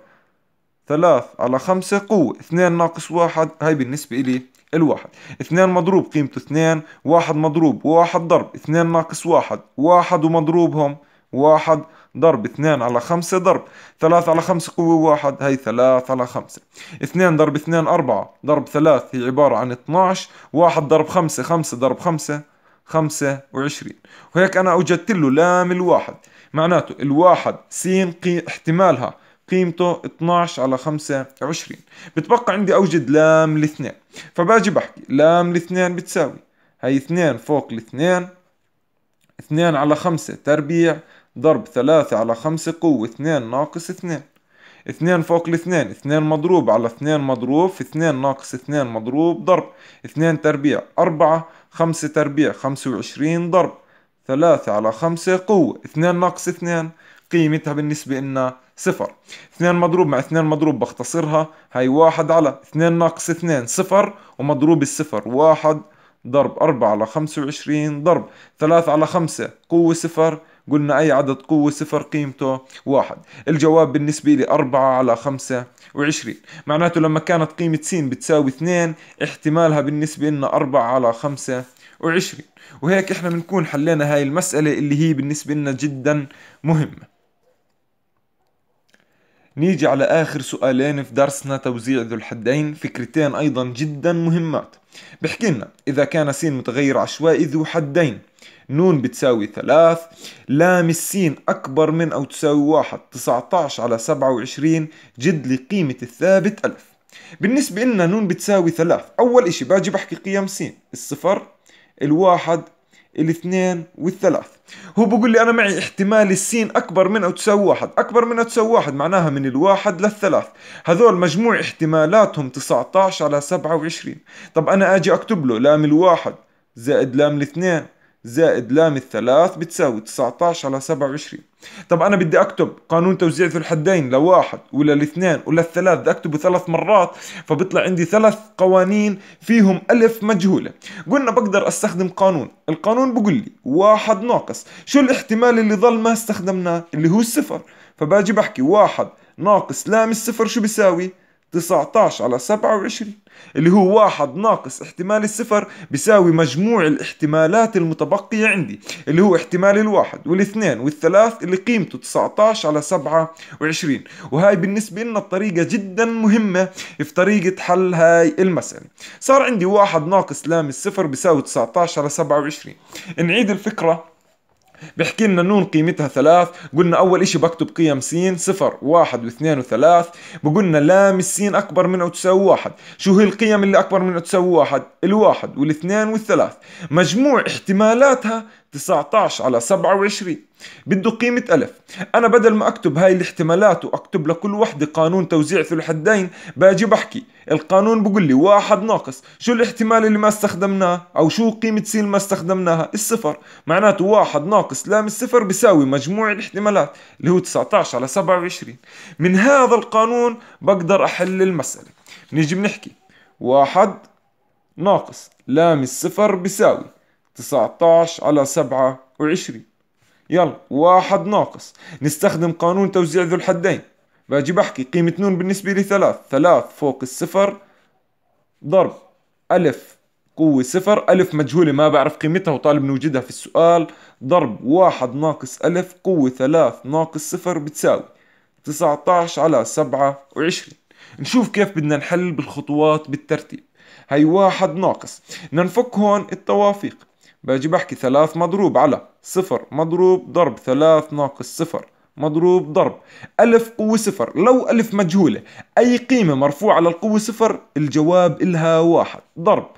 ثلاث على خمسة قوة اثنين ناقص واحد هاي بالنسبة إلي الواحد اثنان مضروب قيمته اثنان واحد مضروب واحد ضرب اثنان ناقص واحد واحد ومضروبهم واحد ضرب اثنان على خمسة ضرب ثلاث على خمسة قوة واحد هي ثلاث على خمسة اثنان ضرب اثنان أربعة ضرب ثلاث هي عبارة عن اتناش واحد ضرب خمسة خمسة ضرب خمسة خمسة وعشرين وهيك أنا أوجدت له لام الواحد معناته الواحد سين قي... احتمالها قيمته 12 على 25 بتبقى عندي اوجد لام الاثنين فباجي بحكي لام الاثنين بتساوي هي اثنين فوق الاثنين اثنين على خمسة تربيع ضرب ثلاثة على خمسة قوة اثنين ناقص اثنين اثنين فوق الاثنين اثنين مضروب على اثنين مضروب 2 اثنين ناقص اثنين مضروب ضرب اثنين تربيع اربعة خمسة تربيع خمسة وعشرين ضرب ثلاثة على خمسة قوة اثنين ناقص اثنين قيمتها بالنسبة لنا صفر 2 مضروب مع 2 مضروب بختصرها هاي واحد على 2 ناقص 2 صفر ومضروب الصفر واحد ضرب 4 على 25 ضرب 3 على 5 قوة صفر قلنا أي عدد قوة صفر قيمته واحد الجواب بالنسبة لي 4 على 25 معناته لما كانت قيمة س بتساوي 2 احتمالها بالنسبة لنا 4 على 25 وهيك احنا بنكون حلينا هاي المسألة اللي هي بالنسبة لنا جدا مهمة نيجي على آخر سؤالين في درسنا توزيع ذو الحدين فكرتين أيضا جدا مهمات بحكي لنا إذا كان س متغير عشوائي ذو حدين نون بتساوي ثلاث لام السين أكبر من أو تساوي واحد 19 على 27 جد لقيمة الثابت ألف بالنسبة لنا نون بتساوي ثلاث أول إشي باجي بحكي قيم سين الصفر الواحد الاثنين والثلاث هو بقول لي انا معي احتمال السين اكبر من او تساوي واحد اكبر من او تساوي واحد معناها من الواحد للثلاث هذول مجموع احتمالاتهم 19 على 27 طب انا اجي اكتب له لام الواحد زائد لام الاثنين زائد لام الثلاث بتساوي 19 على 27 طب انا بدي اكتب قانون توزيع ذو الحدين لواحد وللاثنين وللثلاث بدي اكتبه ثلاث مرات فبيطلع عندي ثلاث قوانين فيهم الف مجهولة قلنا بقدر استخدم قانون القانون بقول لي واحد ناقص شو الاحتمال اللي ظل ما استخدمناه اللي هو الصفر فباجي بحكي واحد ناقص لام الصفر شو بيساوي 19 على 27 اللي هو واحد ناقص احتمال الصفر بيساوي مجموع الاحتمالات المتبقية عندي اللي هو احتمال الواحد والاثنين والثلاث اللي قيمته 19 على 27 وهاي بالنسبة لنا الطريقة جدا مهمة في طريقة حل هاي المسألة صار عندي واحد ناقص لام الصفر بيساوي 19 على 27 نعيد الفكرة بيحكي لنا نون قيمتها ثلاث قلنا أول إشي بكتب قيم سين صفر واحد واثنين وثلاث بقولنا لام السين أكبر من أو تساوي واحد شو هي القيم اللي أكبر من أو تساوي واحد الواحد والاثنين والثلاث مجموع احتمالاتها 19 على 27 بده قيمة ألف أنا بدل ما أكتب هاي الاحتمالات وأكتب لكل وحدة قانون توزيع في الحدين باجي بحكي القانون بقول لي واحد ناقص شو الاحتمال اللي ما استخدمناه أو شو قيمة س ما استخدمناها الصفر معناته واحد ناقص لام الصفر بيساوي مجموع الاحتمالات اللي هو 19 على 27 من هذا القانون بقدر أحل المسألة نيجي بنحكي واحد ناقص لام الصفر بيساوي 19 على 27 يلا واحد ناقص نستخدم قانون توزيع ذو الحدين باجي بحكي قيمة نون بالنسبة لي ثلاث ثلاث فوق الصفر ضرب ألف قوة صفر ألف مجهولة ما بعرف قيمتها وطالب نوجدها في السؤال ضرب واحد ناقص ألف قوة ثلاث ناقص صفر بتساوي 19 على 27 نشوف كيف بدنا نحل بالخطوات بالترتيب هي واحد ناقص ننفك هون التوافيق باجي بحكي ثلاث مضروب على صفر مضروب ضرب ثلاث ناقص صفر مضروب ضرب ألف قوة صفر لو ألف مجهولة أي قيمة مرفوعة على القوة صفر الجواب إلها واحد ضرب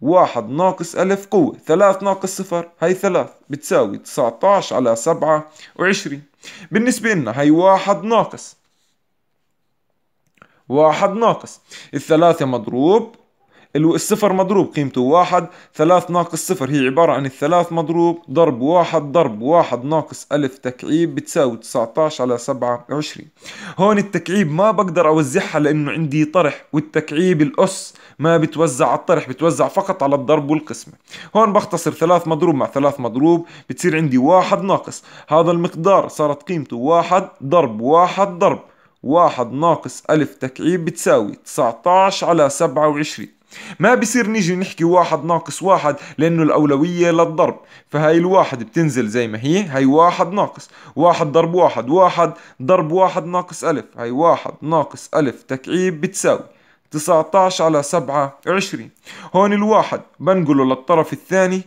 واحد ناقص ألف قوة ثلاث ناقص صفر هاي ثلاث بتساوي تسعتاش على سبعة وعشرين بالنسبة لنا هاي واحد ناقص واحد ناقص الثلاثة مضروب الصفر مضروب قيمته واحد ثلاث ناقص صفر هي عبارة عن الثلاث مضروب ضرب واحد ضرب واحد ناقص ألف تكعيب بتساوي 19 على 27 هون التكعيب ما بقدر أوزعها لأنه عندي طرح والتكعيب الأس ما بتوزع على الطرح بتوزع فقط على الضرب والقسمة هون بختصر ثلاث مضروب مع ثلاث مضروب بتصير عندي واحد ناقص هذا المقدار صارت قيمته واحد ضرب واحد ضرب واحد ناقص ألف تكعيب بتساوي 19 على 27 ما بصير نيجي نحكي واحد ناقص واحد لانه الاولويه للضرب فهاي الواحد بتنزل زي ما هي هي واحد ناقص واحد ضرب واحد واحد ضرب واحد ناقص الف هي واحد ناقص الف تكعيب بتساوي 19 على 7 20 هون الواحد بنقله للطرف الثاني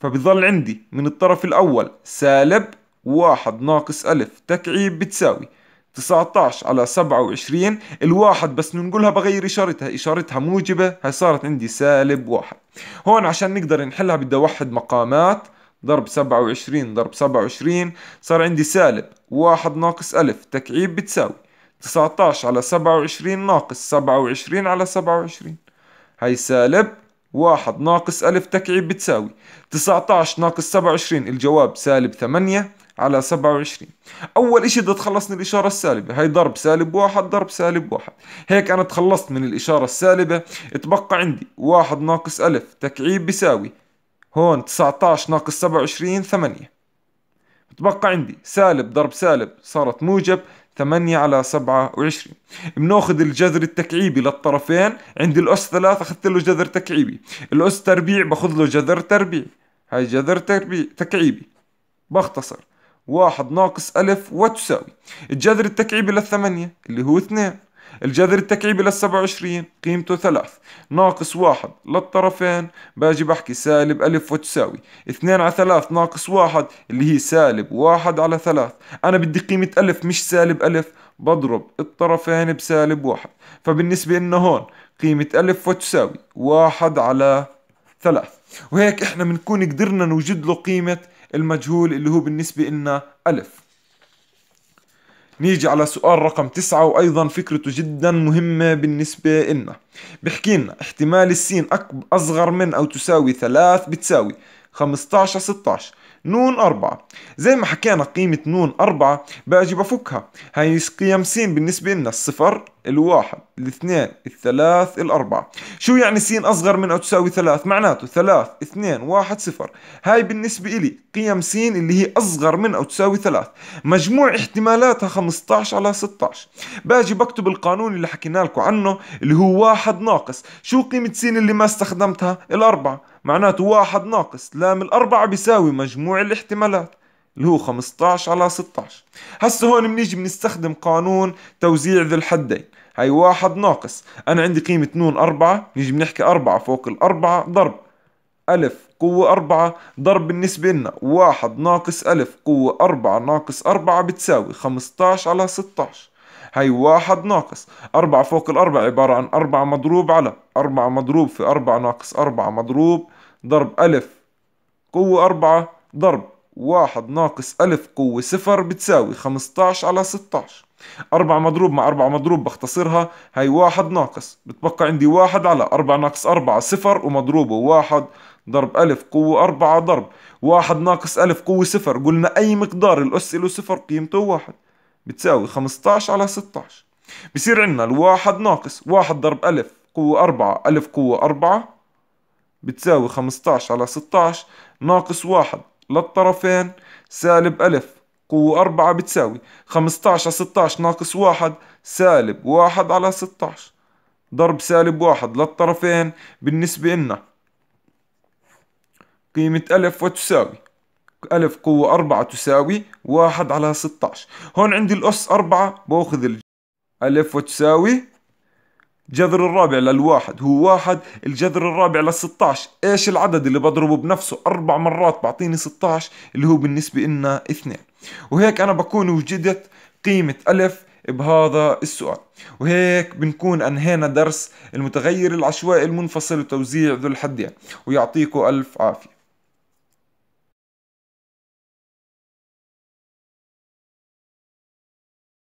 فبضل عندي من الطرف الأول سالب واحد ناقص ألف تكعيب بتساوي 19 على 27 الواحد بس ننقلها بغير إشارتها إشارتها موجبة هي صارت عندي سالب واحد هون عشان نقدر نحلها بدي أوحد مقامات ضرب 27 ضرب 27 صار عندي سالب واحد ناقص ألف تكعيب بتساوي 19 على 27 ناقص 27 على 27 هي سالب واحد ناقص ألف تكعيب بتساوي 19 ناقص 27 الجواب سالب 8 على 27 أول إشي بدي أتخلص من الإشارة السالبة هي ضرب سالب واحد ضرب سالب واحد هيك أنا تخلصت من الإشارة السالبة اتبقى عندي واحد ناقص ألف تكعيب بيساوي هون 19 ناقص 27 8 اتبقى عندي سالب ضرب سالب صارت موجب 8 على 27 بناخذ الجذر التكعيبي للطرفين عندي الأس 3 أخذت له جذر تكعيبي الأس تربيع باخذ له جذر تربيع هاي جذر تربيع تكعيبي باختصر واحد ناقص ألف وتساوي الجذر التكعيبي للثمانية اللي هو اثنين الجذر التكعيبي للسبعة وعشرين قيمته ثلاث ناقص واحد للطرفين باجي بحكي سالب ألف وتساوي اثنين على ثلاث ناقص واحد اللي هي سالب واحد على ثلاث أنا بدي قيمة ألف مش سالب ألف بضرب الطرفين بسالب واحد فبالنسبة لنا هون قيمة ألف وتساوي واحد على ثلاث وهيك احنا بنكون قدرنا نوجد له قيمة المجهول اللي هو بالنسبة لنا ألف نيجي على سؤال رقم تسعة وأيضا فكرته جدا مهمة بالنسبة إلنا بحكي احتمال السين أصغر من أو تساوي ثلاث بتساوي 15 16 نون أربعة زي ما حكينا قيمة نون أربعة باجي بفكها هاي قيم س بالنسبة لنا الصفر الواحد الاثنين الثلاث الأربعة شو يعني س أصغر من أو تساوي ثلاث معناته ثلاث اثنين واحد صفر هاي بالنسبة إلي قيم س اللي هي أصغر من أو تساوي ثلاث مجموع احتمالاتها 15 على 16 باجي بكتب القانون اللي حكينا لكم عنه اللي هو واحد ناقص شو قيمة س اللي ما استخدمتها الأربعة معناته واحد ناقص لام الأربعة بيساوي مجموع الاحتمالات اللي هو 15 على 16 هسه هون بنيجي بنستخدم قانون توزيع ذي الحدين هاي واحد ناقص أنا عندي قيمة نون أربعة نيجي بنحكي أربعة فوق الأربعة ضرب ألف قوة أربعة ضرب بالنسبة لنا واحد ناقص ألف قوة أربعة ناقص أربعة بتساوي 15 على ستاش هاي واحد ناقص أربعة فوق الأربعة عبارة عن أربعة مضروب على أربعة مضروب في أربعة ناقص أربعة مضروب ضرب ألف قوة أربعة ضرب واحد ناقص ألف قوة صفر بتساوي خمستاش على ستاش أربعة مضروب مع أربعة مضروب بختصرها هاي واحد ناقص بتبقى عندي واحد على أربعة ناقص أربعة صفر ومضروبة واحد ضرب ألف قوة أربعة ضرب واحد ناقص ألف قوة صفر قلنا أي مقدار الأس له صفر قيمته واحد بتساوي خمستاش على ستاش بصير عندنا الواحد ناقص واحد ضرب ألف قوة أربعة ألف قوة أربعة بتساوي 15 على 16 ناقص واحد للطرفين سالب ألف قوة أربعة بتساوي 15 على 16 ناقص واحد سالب واحد على 16 ضرب سالب واحد للطرفين بالنسبة لنا قيمة ألف وتساوي ألف قوة أربعة تساوي واحد على 16 هون عندي الأس أربعة بأخذ ألف وتساوي جذر الرابع للواحد هو واحد الجذر الرابع لل16 ايش العدد اللي بضربه بنفسه اربع مرات بعطيني 16 اللي هو بالنسبة لنا اثنين وهيك انا بكون وجدت قيمة الف بهذا السؤال وهيك بنكون انهينا درس المتغير العشوائي المنفصل وتوزيع ذو الحدين ويعطيكم الف عافية